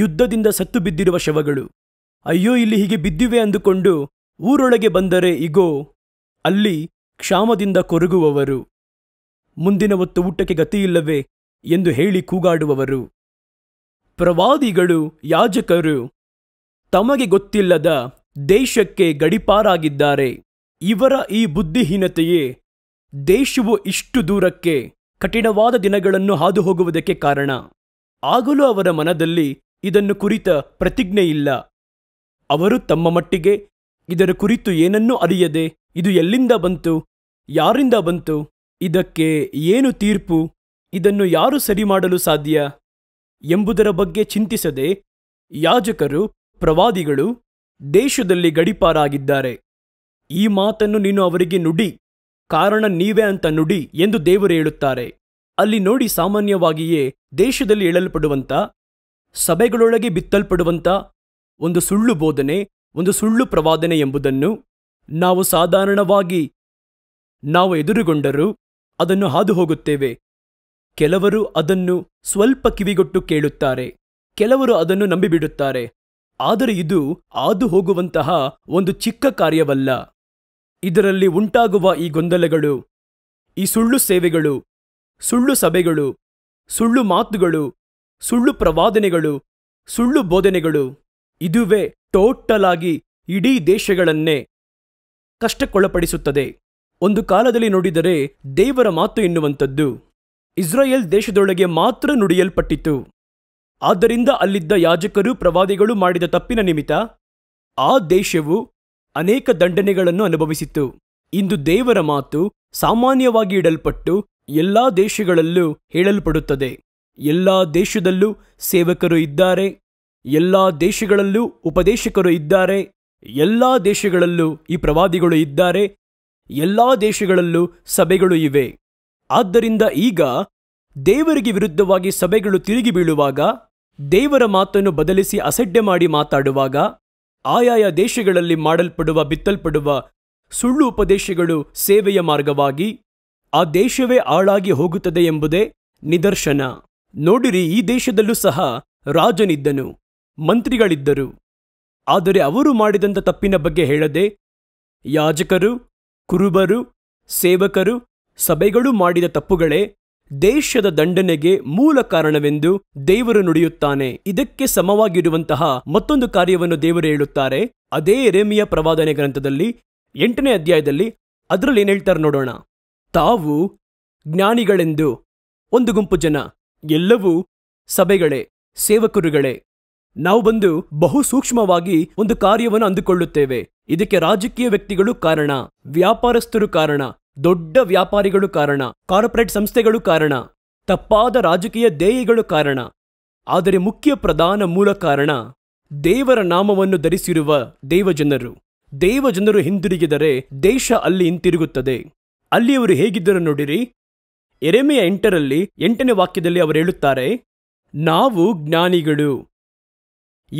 ಯುದ್ಧದಿಂದ ಸತ್ತು ಬಿದ್ದಿರುವ ಶವಗಳು ಅಯ್ಯೋ ಇಲ್ಲಿ ಹೀಗೆ ಬಿದ್ದಿವೆ ಅಂದುಕೊಂಡು ಊರೊಳಗೆ ಬಂದರೆ ಇಗೋ ಅಲ್ಲಿ ಕ್ಷಾಮದಿಂದ ಕೊರಗುವವರು ಮುಂದಿನ ಹೊತ್ತು ಊಟಕ್ಕೆ ಗತಿಯಿಲ್ಲವೆ ಎಂದು ಹೇಳಿ ಕೂಗಾಡುವವರು ಪ್ರವಾದಿಗಳು ಯಾಜಕರು ತಮಗೆ ಗೊತ್ತಿಲ್ಲದ ದೇಶಕ್ಕೆ ಗಡಿಪಾರಾಗಿದ್ದಾರೆ ಇವರ ಈ ಬುದ್ಧಿಹೀನತೆಯೇ ದೇಶವು ಇಷ್ಟು ದೂರಕ್ಕೆ ಕಠಿಣವಾದ ದಿನಗಳನ್ನು ಹಾದುಹೋಗುವುದಕ್ಕೆ ಕಾರಣ ಆಗಲೂ ಅವರ ಮನದಲ್ಲಿ ಇದನ್ನು ಕುರಿತ ಪ್ರತಿಜ್ಞೆ ಇಲ್ಲ ಅವರು ತಮ್ಮ ಮಟ್ಟಿಗೆ ಇದರ ಕುರಿತು ಏನನ್ನೂ ಅರಿಯದೆ ಇದು ಎಲ್ಲಿಂದ ಬಂತು ಯಾರಿಂದ ಬಂತು ಇದಕ್ಕೆ ಏನು ತೀರ್ಪು ಇದನ್ನು ಯಾರು ಸರಿ ಮಾಡಲು ಸಾಧ್ಯ ಎಂಬುದರ ಬಗ್ಗೆ ಚಿಂತಿಸದೆ ಯಾಜಕರು ಪ್ರವಾದಿಗಳು ದೇಶದಲ್ಲಿ ಗಡಿಪಾರಾಗಿದ್ದಾರೆ ಈ ಮಾತನ್ನು ನೀನು ಅವರಿಗೆ ನುಡಿ ಕಾರಣ ನೀವೇ ಅಂತ ನುಡಿ ಎಂದು ದೇವರು ಹೇಳುತ್ತಾರೆ ಅಲ್ಲಿ ನೋಡಿ ಸಾಮಾನ್ಯವಾಗಿಯೇ ದೇಶದಲ್ಲಿ ಏಳಲ್ಪಡುವಂಥ ಸಭೆಗಳೊಳಗೆ ಬಿತ್ತಲ್ಪಡುವಂಥ ಒಂದು ಸುಳ್ಳು ಬೋಧನೆ ಒಂದು ಸುಳ್ಳು ಪ್ರವಾದನೆ ಎಂಬುದನ್ನು ನಾವು ಸಾಧಾರಣವಾಗಿ ನಾವು ಎದುರುಗೊಂಡರೂ ಅದನ್ನು ಹಾದು ಹೋಗುತ್ತೇವೆ ಕೆಲವರು ಅದನ್ನು ಸ್ವಲ್ಪ ಕಿವಿಗೊಟ್ಟು ಕೇಳುತ್ತಾರೆ ಕೆಲವರು ಅದನ್ನು ನಂಬಿಬಿಡುತ್ತಾರೆ ಆದರೆ ಇದು ಹಾದು ಹೋಗುವಂತಹ ಒಂದು ಚಿಕ್ಕ ಕಾರ್ಯವಲ್ಲ ಇದರಲ್ಲಿ ಉಂಟಾಗುವ ಈ ಗೊಂದಲಗಳು ಈ ಸುಳ್ಳು ಸೇವೆಗಳು ಸುಳ್ಳು ಸಭೆಗಳು ಸುಳ್ಳು ಮಾತುಗಳು ಸುಳ್ಳು ಪ್ರವಾದನೆಗಳು ಸುಳ್ಳು ಬೋಧನೆಗಳು ಇದುವೇ ಟೋಟಲ್ ಆಗಿ ಇಡೀ ದೇಶಗಳನ್ನೇ ಕಷ್ಟಕ್ಕೊಳಪಡಿಸುತ್ತದೆ ಒಂದು ಕಾಲದಲ್ಲಿ ನೋಡಿದರೆ ದೇವರ ಮಾತು ಎನ್ನುವಂಥದ್ದು ಇಸ್ರಾಯೇಲ್ ದೇಶದೊಳಗೆ ಮಾತ್ರ ನುಡಿಯಲ್ಪಟ್ಟಿತು ಆದ್ದರಿಂದ ಅಲ್ಲಿದ್ದ ಯಾಜಕರು ಪ್ರವಾದಿಗಳು ಮಾಡಿದ ತಪ್ಪಿನ ನಿಮಿತ್ತ ಆ ದೇಶವು ಅನೇಕ ದಂಡನೆಗಳನ್ನು ಅನುಭವಿಸಿತು ಇಂದು ದೇವರ ಮಾತು ಸಾಮಾನ್ಯವಾಗಿ ಇಡಲ್ಪಟ್ಟು ಎಲ್ಲಾ ದೇಶಗಳಲ್ಲೂ ಹೇಳಲ್ಪಡುತ್ತದೆ ಎಲ್ಲಾ ದೇಶದಲ್ಲೂ ಸೇವಕರು ಇದ್ದಾರೆ ಎಲ್ಲಾ ದೇಶಗಳಲ್ಲೂ ಉಪದೇಶಕರು ಇದ್ದಾರೆ ಎಲ್ಲಾ ದೇಶಗಳಲ್ಲೂ ಈ ಪ್ರವಾದಿಗಳು ಇದ್ದಾರೆ ಎಲ್ಲಾ ದೇಶಗಳಲ್ಲೂ ಸಭೆಗಳು ಇವೆ ಆದ್ದರಿಂದ ಈಗ ದೇವರಿಗೆ ವಿರುದ್ಧವಾಗಿ ಸಭೆಗಳು ತಿರುಗಿ ಬೀಳುವಾಗ ದೇವರ ಮಾತನ್ನು ಬದಲಿಸಿ ಅಸಡ್ಡೆ ಮಾಡಿ ಮಾತಾಡುವಾಗ ಆಯಾಯ ದೇಶಗಳಲ್ಲಿ ಮಾಡಲ್ಪಡುವ ಬಿತ್ತಲ್ಪಡುವ ಸುಳ್ಳು ಉಪದೇಶಗಳು ಸೇವೆಯ ಮಾರ್ಗವಾಗಿ ಆ ದೇಶವೇ ಆಳಾಗಿ ಹೋಗುತ್ತದೆ ಎಂಬುದೇ ನಿದರ್ಶನ ನೋಡಿರಿ ಈ ದೇಶದಲ್ಲೂ ಸಹ ರಾಜನಿದ್ದನು ಮಂತ್ರಿಗಳಿದ್ದರು ಆದರೆ ಅವರು ಮಾಡಿದಂಥ ತಪ್ಪಿನ ಬಗ್ಗೆ ಹೇಳದೆ ಯಾಜಕರು ಕುರುಬರು ಸೇವಕರು ಸಭೆಗಳು ಮಾಡಿದ ತಪ್ಪುಗಳೇ ದೇಶದ ದಂಡನೆಗೆ ಮೂಲ ಕಾರಣವೆಂದು ದೇವರು ನುಡಿಯುತ್ತಾನೆ ಇದಕ್ಕೆ ಸಮವಾಗಿರುವಂತಹ ಮತ್ತೊಂದು ಕಾರ್ಯವನ್ನು ದೇವರು ಹೇಳುತ್ತಾರೆ ಅದೇ ರೇಮಿಯ ಪ್ರವಾದನೆ ಗ್ರಂಥದಲ್ಲಿ ಎಂಟನೇ ಅಧ್ಯಾಯದಲ್ಲಿ ಅದರಲ್ಲಿ ಏನು ಹೇಳ್ತಾರೆ ನೋಡೋಣ ತಾವು ಜ್ಞಾನಿಗಳೆಂದು ಒಂದು ಗುಂಪು ಜನ ಎಲ್ಲವೂ ಸಭೆಗಳೇ ಸೇವಕರುಗಳೇ ನಾವು ಬಂದು ಬಹು ಸೂಕ್ಷ್ಮವಾಗಿ ಒಂದು ಕಾರ್ಯವನ್ನು ಅಂದುಕೊಳ್ಳುತ್ತೇವೆ ಇದಕ್ಕೆ ರಾಜಕೀಯ ವ್ಯಕ್ತಿಗಳು ಕಾರಣ ವ್ಯಾಪಾರಸ್ಥರು ಕಾರಣ ದೊಡ್ಡ ವ್ಯಾಪಾರಿಗಳು ಕಾರಣ ಕಾರ್ಪೊರೇಟ್ ಸಂಸ್ಥೆಗಳು ಕಾರಣ ತಪ್ಪಾದ ರಾಜಕೀಯ ದೇಯಿಗಳು ಕಾರಣ ಆದರೆ ಮುಖ್ಯ ಪ್ರಧಾನ ಮೂಲ ಕಾರಣ ದೇವರ ನಾಮವನ್ನು ಧರಿಸಿರುವ ದೇವಜನರು ದೇವಜನರು ಹಿಂದಿರುಗಿದರೆ ದೇಶ ಅಲ್ಲಿ ಹಿಂತಿರುಗುತ್ತದೆ ಅಲ್ಲಿ ಅವರು ಹೇಗಿದ್ದರು ನೋಡಿರಿ ಎರೆಮೆಯ ಎಂಟರಲ್ಲಿ ಎಂಟನೇ ವಾಕ್ಯದಲ್ಲಿ ಅವರು ಹೇಳುತ್ತಾರೆ ನಾವು ಜ್ಞಾನಿಗಳು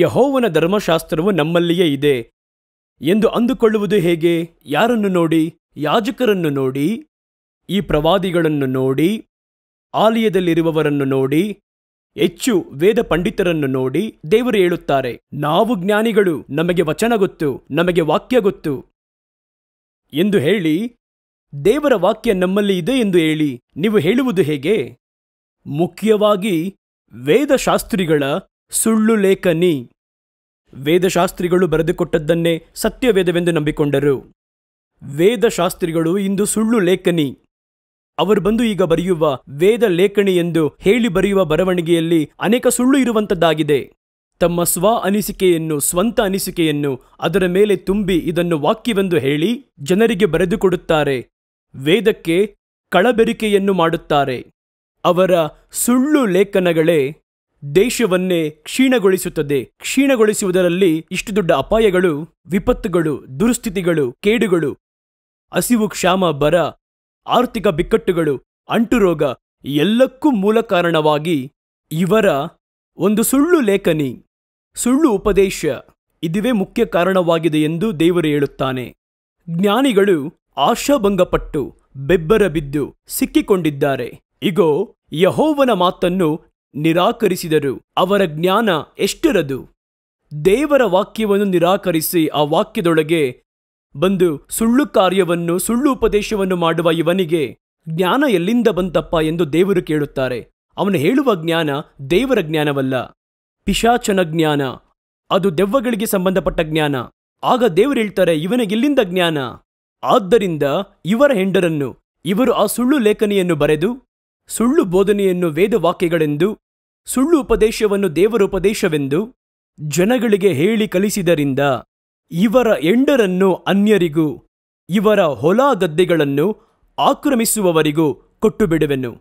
ಯಹೋವನ ಧರ್ಮಶಾಸ್ತ್ರವು ನಮ್ಮಲ್ಲಿಯೇ ಇದೆ ಎಂದು ಅಂದುಕೊಳ್ಳುವುದು ಹೇಗೆ ಯಾರನ್ನು ನೋಡಿ ಯಾಜಕರನ್ನು ನೋಡಿ ಈ ಪ್ರವಾದಿಗಳನ್ನು ನೋಡಿ ಆಲಯದಲ್ಲಿರುವವರನ್ನು ನೋಡಿ ಹೆಚ್ಚು ವೇದ ಪಂಡಿತರನ್ನು ನೋಡಿ ದೇವರು ಹೇಳುತ್ತಾರೆ ನಾವು ಜ್ಞಾನಿಗಳು ನಮಗೆ ವಚನ ಗೊತ್ತು ನಮಗೆ ವಾಕ್ಯ ಗೊತ್ತು ಎಂದು ಹೇಳಿ ದೇವರ ವಾಕ್ಯ ನಮ್ಮಲ್ಲಿ ಇದೆ ಎಂದು ಹೇಳಿ ನೀವು ಹೇಳುವುದು ಹೇಗೆ ಮುಖ್ಯವಾಗಿ ವೇದಶಾಸ್ತ್ರಿಗಳ ಸುಳ್ಳು ಲೇಖನಿ ವೇದಶಾಸ್ತ್ರಿಗಳು ಬರೆದುಕೊಟ್ಟದ್ದನ್ನೇ ಸತ್ಯವೇದವೆಂದು ನಂಬಿಕೊಂಡರು ವೇದಶಾಸ್ತ್ರಿಗಳು ಇಂದು ಸುಳ್ಳು ಲೇಖನಿ ಅವರು ಬಂದು ಈಗ ಬರೆಯುವ ವೇದ ಲೇಖನಿ ಎಂದು ಹೇಳಿ ಬರೆಯುವ ಬರವಣಿಗೆಯಲ್ಲಿ ಅನೇಕ ಸುಳ್ಳು ಇರುವಂಥದ್ದಾಗಿದೆ ತಮ್ಮ ಸ್ವ ಅನಿಸಿಕೆಯನ್ನು ಸ್ವಂತ ಅನಿಸಿಕೆಯನ್ನು ಅದರ ಮೇಲೆ ತುಂಬಿ ಇದನ್ನು ವಾಕ್ಯವೆಂದು ಹೇಳಿ ಜನರಿಗೆ ಬರೆದುಕೊಡುತ್ತಾರೆ ವೇದಕ್ಕೆ ಕಳಬೆರಿಕೆಯನ್ನು ಮಾಡುತ್ತಾರೆ ಅವರ ಸುಳ್ಳು ಲೇಖನಗಳೇ ದೇಶವನ್ನೇ ಕ್ಷೀಣಗೊಳಿಸುತ್ತದೆ ಕ್ಷೀಣಗೊಳಿಸುವುದರಲ್ಲಿ ಇಷ್ಟು ದೊಡ್ಡ ಅಪಾಯಗಳು ವಿಪತ್ತುಗಳು ದುರುಸ್ಥಿತಿಗಳು ಕೇಡುಗಳು ಹಸಿವು ಕ್ಷಾಮ ಬರ ಆರ್ಥಿಕ ಬಿಕ್ಕಟ್ಟುಗಳು ಅಂಟುರೋಗ ಎಲ್ಲಕ್ಕೂ ಮೂಲ ಕಾರಣವಾಗಿ ಇವರ ಒಂದು ಸುಳ್ಳು ಲೇಖನಿ ಸುಳ್ಳು ಉಪದೇಶ ಇದುವೇ ಮುಖ್ಯ ಕಾರಣವಾಗಿದೆ ಎಂದು ದೇವರು ಹೇಳುತ್ತಾನೆ ಜ್ಞಾನಿಗಳು ಆಶಾಭಂಗಪಟ್ಟು ಬಿದ್ದು ಸಿಕ್ಕಿಕೊಂಡಿದ್ದಾರೆ ಇಗೋ ಯಹೋವನ ಮಾತನ್ನು ನಿರಾಕರಿಸಿದರು ಅವರ ಜ್ಞಾನ ಎಷ್ಟರದು ದೇವರ ವಾಕ್ಯವನ್ನು ನಿರಾಕರಿಸಿ ಆ ವಾಕ್ಯದೊಳಗೆ ಬಂದು ಸುಳ್ಳು ಕಾರ್ಯವನ್ನು ಸುಳ್ಳು ಉಪದೇಶವನ್ನು ಮಾಡುವ ಇವನಿಗೆ ಜ್ಞಾನ ಎಲ್ಲಿಂದ ಬಂತಪ್ಪ ಎಂದು ದೇವರು ಕೇಳುತ್ತಾರೆ ಅವನು ಹೇಳುವ ಜ್ಞಾನ ದೇವರ ಜ್ಞಾನವಲ್ಲ ಪಿಶಾಚನ ಜ್ಞಾನ ಅದು ದೆವ್ವಗಳಿಗೆ ಸಂಬಂಧಪಟ್ಟ ಜ್ಞಾನ ಆಗ ದೇವರು ಹೇಳ್ತಾರೆ ಇವನಿಗೆಲ್ಲಿಂದ ಜ್ಞಾನ ಆದ್ದರಿಂದ ಇವರ ಹೆಂಡರನ್ನು ಇವರು ಆ ಸುಳ್ಳು ಲೇಖನಿಯನ್ನು ಬರೆದು ಸುಳ್ಳು ಬೋಧನೆಯನ್ನು ವೇದವಾಕ್ಯಗಳೆಂದು ಸುಳ್ಳು ಉಪದೇಶವನ್ನು ದೇವರೋಪದೇಶವೆಂದು ಜನಗಳಿಗೆ ಹೇಳಿ ಕಲಿಸಿದರಿಂದ ಇವರ ಎಂಡರನ್ನು ಅನ್ಯರಿಗೂ ಇವರ ಹೊಲ ಗದ್ದೆಗಳನ್ನು ಆಕ್ರಮಿಸುವವರಿಗೂ ಕೊಟ್ಟುಬಿಡುವೆನು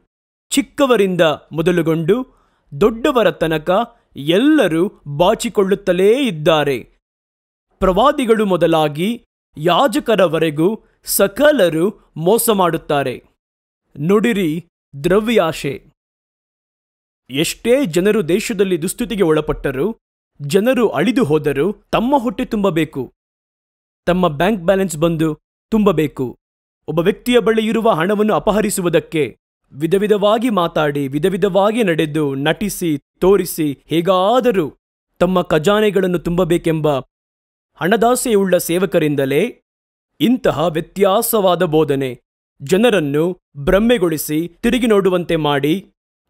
ಚಿಕ್ಕವರಿಂದ ಮೊದಲುಗೊಂಡು ದೊಡ್ಡವರ ತನಕ ಎಲ್ಲರೂ ಬಾಚಿಕೊಳ್ಳುತ್ತಲೇ ಇದ್ದಾರೆ ಪ್ರವಾದಿಗಳು ಮೊದಲಾಗಿ ಯಾಜಕರವರೆಗೂ ಸಕಲರು ಮೋಸ ಮಾಡುತ್ತಾರೆ ನುಡಿರಿ ದ್ರವ್ಯಾಶೆ ಎಷ್ಟೇ ಜನರು ದೇಶದಲ್ಲಿ ದುಸ್ಥಿತಿಗೆ ಒಳಪಟ್ಟರು ಜನರು ಅಳಿದು ಹೋದರೂ ತಮ್ಮ ಹೊಟ್ಟೆ ತುಂಬಬೇಕು ತಮ್ಮ ಬ್ಯಾಂಕ್ ಬ್ಯಾಲೆನ್ಸ್ ಬಂದು ತುಂಬಬೇಕು ಒಬ್ಬ ವ್ಯಕ್ತಿಯ ಬಳಿ ಇರುವ ಹಣವನ್ನು ಅಪಹರಿಸುವುದಕ್ಕೆ ವಿಧ ವಿಧವಾಗಿ ಮಾತಾಡಿ ವಿಧ ವಿಧವಾಗಿ ನಡೆದು ನಟಿಸಿ ತೋರಿಸಿ ಹೇಗಾದರೂ ತಮ್ಮ ಖಜಾನೆಗಳನ್ನು ತುಂಬಬೇಕೆಂಬ ಹಣದಾಸೆಯುಳ್ಳ ಸೇವಕರಿಂದಲೇ ಇಂತಹ ವ್ಯತ್ಯಾಸವಾದ ಬೋಧನೆ ಜನರನ್ನು ಭ್ರಮೆಗೊಳಿಸಿ ತಿರುಗಿ ನೋಡುವಂತೆ ಮಾಡಿ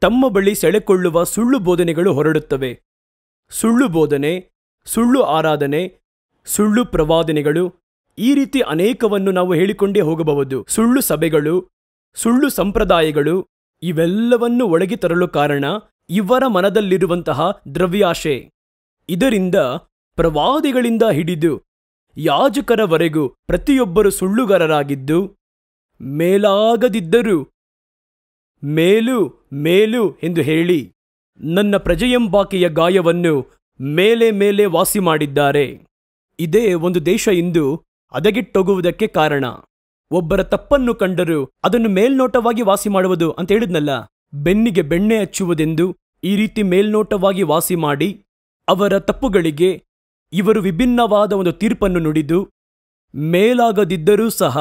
ತಮ್ಮ ಬಳಿ ಸೆಳೆಕೊಳ್ಳುವ ಸುಳ್ಳು ಬೋಧನೆಗಳು ಹೊರಡುತ್ತವೆ ಸುಳ್ಳು ಬೋಧನೆ ಸುಳ್ಳು ಆರಾಧನೆ ಸುಳ್ಳು ಪ್ರವಾದನೆಗಳು ಈ ರೀತಿ ಅನೇಕವನ್ನು ನಾವು ಹೇಳಿಕೊಂಡೇ ಹೋಗಬಹುದು ಸುಳ್ಳು ಸಭೆಗಳು ಸುಳ್ಳು ಸಂಪ್ರದಾಯಗಳು ಇವೆಲ್ಲವನ್ನು ಒಳಗೆ ತರಲು ಕಾರಣ ಇವರ ಮನದಲ್ಲಿರುವಂತಹ ದ್ರವ್ಯಾಶೆ ಇದರಿಂದ ಪ್ರವಾದಿಗಳಿಂದ ಹಿಡಿದು ಯಾಜಕರವರೆಗೂ ಪ್ರತಿಯೊಬ್ಬರು ಸುಳ್ಳುಗಾರರಾಗಿದ್ದು ಮೇಲಾಗದಿದ್ದರೂ ಮೇಲು ಮೇಲು ಎಂದು ಹೇಳಿ ನನ್ನ ಪ್ರಜೆಯೆಂಬಾಕೆಯ ಗಾಯವನ್ನು ಮೇಲೆ ಮೇಲೆ ವಾಸಿ ಮಾಡಿದ್ದಾರೆ ಇದೇ ಒಂದು ದೇಶ ಇಂದು ಅದಗಿಟ್ಟೊಗುವುದಕ್ಕೆ ಕಾರಣ ಒಬ್ಬರ ತಪ್ಪನ್ನು ಕಂಡರೂ ಅದನ್ನು ಮೇಲ್ನೋಟವಾಗಿ ವಾಸಿ ಮಾಡುವುದು ಅಂತ ಹೇಳಿದ್ನಲ್ಲ ಬೆನ್ನಿಗೆ ಬೆಣ್ಣೆ ಹಚ್ಚುವುದೆಂದು ಈ ರೀತಿ ಮೇಲ್ನೋಟವಾಗಿ ವಾಸಿ ಮಾಡಿ ಅವರ ತಪ್ಪುಗಳಿಗೆ ಇವರು ವಿಭಿನ್ನವಾದ ಒಂದು ತೀರ್ಪನ್ನು ನುಡಿದು ಮೇಲಾಗದಿದ್ದರೂ ಸಹ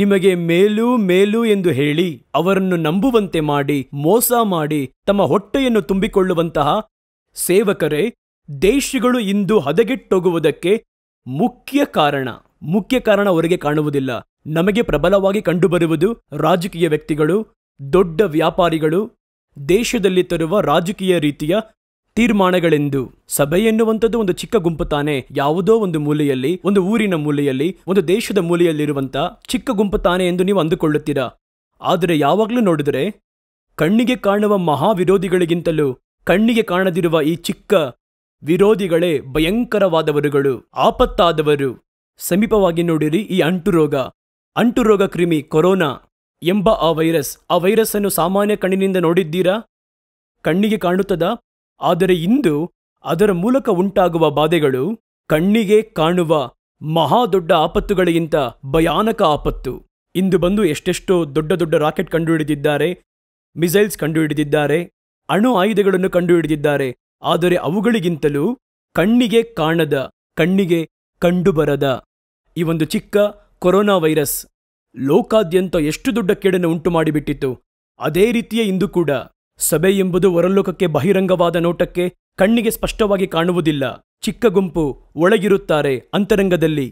ನಿಮಗೆ ಮೇಲೂ ಮೇಲೂ ಎಂದು ಹೇಳಿ ಅವರನ್ನು ನಂಬುವಂತೆ ಮಾಡಿ ಮೋಸ ಮಾಡಿ ತಮ್ಮ ಹೊಟ್ಟೆಯನ್ನು ತುಂಬಿಕೊಳ್ಳುವಂತಹ ಸೇವಕರೇ ದೇಶಗಳು ಇಂದು ಹದಗೆಟ್ಟೋಗುವುದಕ್ಕೆ ಮುಖ್ಯ ಕಾರಣ ಮುಖ್ಯ ಕಾರಣ ಅವರಿಗೆ ಕಾಣುವುದಿಲ್ಲ ನಮಗೆ ಪ್ರಬಲವಾಗಿ ಕಂಡುಬರುವುದು ರಾಜಕೀಯ ವ್ಯಕ್ತಿಗಳು ದೊಡ್ಡ ವ್ಯಾಪಾರಿಗಳು ದೇಶದಲ್ಲಿ ತರುವ ರಾಜಕೀಯ ರೀತಿಯ ತೀರ್ಮಾನಗಳೆಂದು ಸಭೆ ಎನ್ನುವಂಥದ್ದು ಒಂದು ಚಿಕ್ಕ ಗುಂಪು ತಾನೆ ಯಾವುದೋ ಒಂದು ಮೂಲೆಯಲ್ಲಿ ಒಂದು ಊರಿನ ಮೂಲೆಯಲ್ಲಿ ಒಂದು ದೇಶದ ಮೂಲೆಯಲ್ಲಿರುವಂಥ ಚಿಕ್ಕ ಗುಂಪು ತಾನೆ ಎಂದು ನೀವು ಅಂದುಕೊಳ್ಳುತ್ತೀರಾ ಆದರೆ ಯಾವಾಗಲೂ ನೋಡಿದರೆ ಕಣ್ಣಿಗೆ ಕಾಣುವ ಮಹಾವಿರೋಧಿಗಳಿಗಿಂತಲೂ ಕಣ್ಣಿಗೆ ಕಾಣದಿರುವ ಈ ಚಿಕ್ಕ ವಿರೋಧಿಗಳೇ ಭಯಂಕರವಾದವರುಗಳು ಆಪತ್ತಾದವರು ಸಮೀಪವಾಗಿ ನೋಡಿರಿ ಈ ಅಂಟು ರೋಗ ಅಂಟು ರೋಗ ಕ್ರಿಮಿ ಕೊರೋನಾ ಎಂಬ ಆ ವೈರಸ್ ಆ ವೈರಸ್ ಅನ್ನು ಸಾಮಾನ್ಯ ಕಣ್ಣಿನಿಂದ ನೋಡಿದ್ದೀರಾ ಕಣ್ಣಿಗೆ ಕಾಣುತ್ತದಾ ಆದರೆ ಇಂದು ಅದರ ಮೂಲಕ ಉಂಟಾಗುವ ಬಾಧೆಗಳು ಕಣ್ಣಿಗೆ ಕಾಣುವ ಮಹಾದೊಡ್ಡ ಆಪತ್ತುಗಳಿಗಿಂತ ಭಯಾನಕ ಆಪತ್ತು ಇಂದು ಬಂದು ಎಷ್ಟೆಷ್ಟೋ ದೊಡ್ಡ ದೊಡ್ಡ ರಾಕೆಟ್ ಕಂಡುಹಿಡಿದಿದ್ದಾರೆ ಮಿಸೈಲ್ಸ್ ಕಂಡುಹಿಡಿದಿದ್ದಾರೆ ಅಣು ಆಯುಧಗಳನ್ನು ಕಂಡುಹಿಡಿದಿದ್ದಾರೆ ಆದರೆ ಅವುಗಳಿಗಿಂತಲೂ ಕಣ್ಣಿಗೆ ಕಾಣದ ಕಣ್ಣಿಗೆ ಕಂಡುಬರದ ಈ ಒಂದು ಚಿಕ್ಕ ಕೊರೋನಾ ವೈರಸ್ ಲೋಕಾದ್ಯಂತ ಎಷ್ಟು ದೊಡ್ಡ ಕೇಡನ್ನು ಉಂಟು ಮಾಡಿಬಿಟ್ಟಿತ್ತು ಅದೇ ರೀತಿಯೇ ಇಂದು ಕೂಡ ಸಭೆ ಎಂಬುದು ಹೊರಲೋಕಕ್ಕೆ ಬಹಿರಂಗವಾದ ನೋಟಕ್ಕೆ ಕಣ್ಣಿಗೆ ಸ್ಪಷ್ಟವಾಗಿ ಕಾಣುವುದಿಲ್ಲ ಚಿಕ್ಕ ಗುಂಪು ಒಳಗಿರುತ್ತಾರೆ ಅಂತರಂಗದಲ್ಲಿ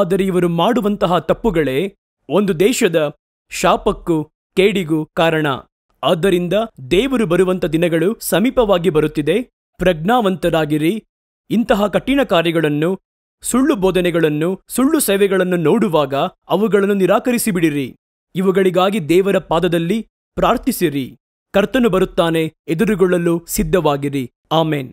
ಆದರೆ ಇವರು ಮಾಡುವಂತಹ ತಪ್ಪುಗಳೇ ಒಂದು ದೇಶದ ಶಾಪಕ್ಕೂ ಕೇಡಿಗೂ ಕಾರಣ ಆದ್ದರಿಂದ ದೇವರು ಬರುವಂತ ದಿನಗಳು ಸಮೀಪವಾಗಿ ಬರುತ್ತಿದೆ ಪ್ರಜ್ಞಾವಂತರಾಗಿರಿ ಇಂತಹ ಕಠಿಣ ಕಾರ್ಯಗಳನ್ನು ಸುಳ್ಳು ಬೋಧನೆಗಳನ್ನು ಸುಳ್ಳು ಸೇವೆಗಳನ್ನು ನೋಡುವಾಗ ಅವುಗಳನ್ನು ನಿರಾಕರಿಸಿಬಿಡಿರಿ ಇವುಗಳಿಗಾಗಿ ದೇವರ ಪಾದದಲ್ಲಿ ಪ್ರಾರ್ಥಿಸಿರಿ ಕರ್ತನು ಬರುತ್ತಾನೆ ಎದುರುಗೊಳ್ಳಲು ಸಿದ್ಧವಾಗಿರಿ ಆಮೇನ್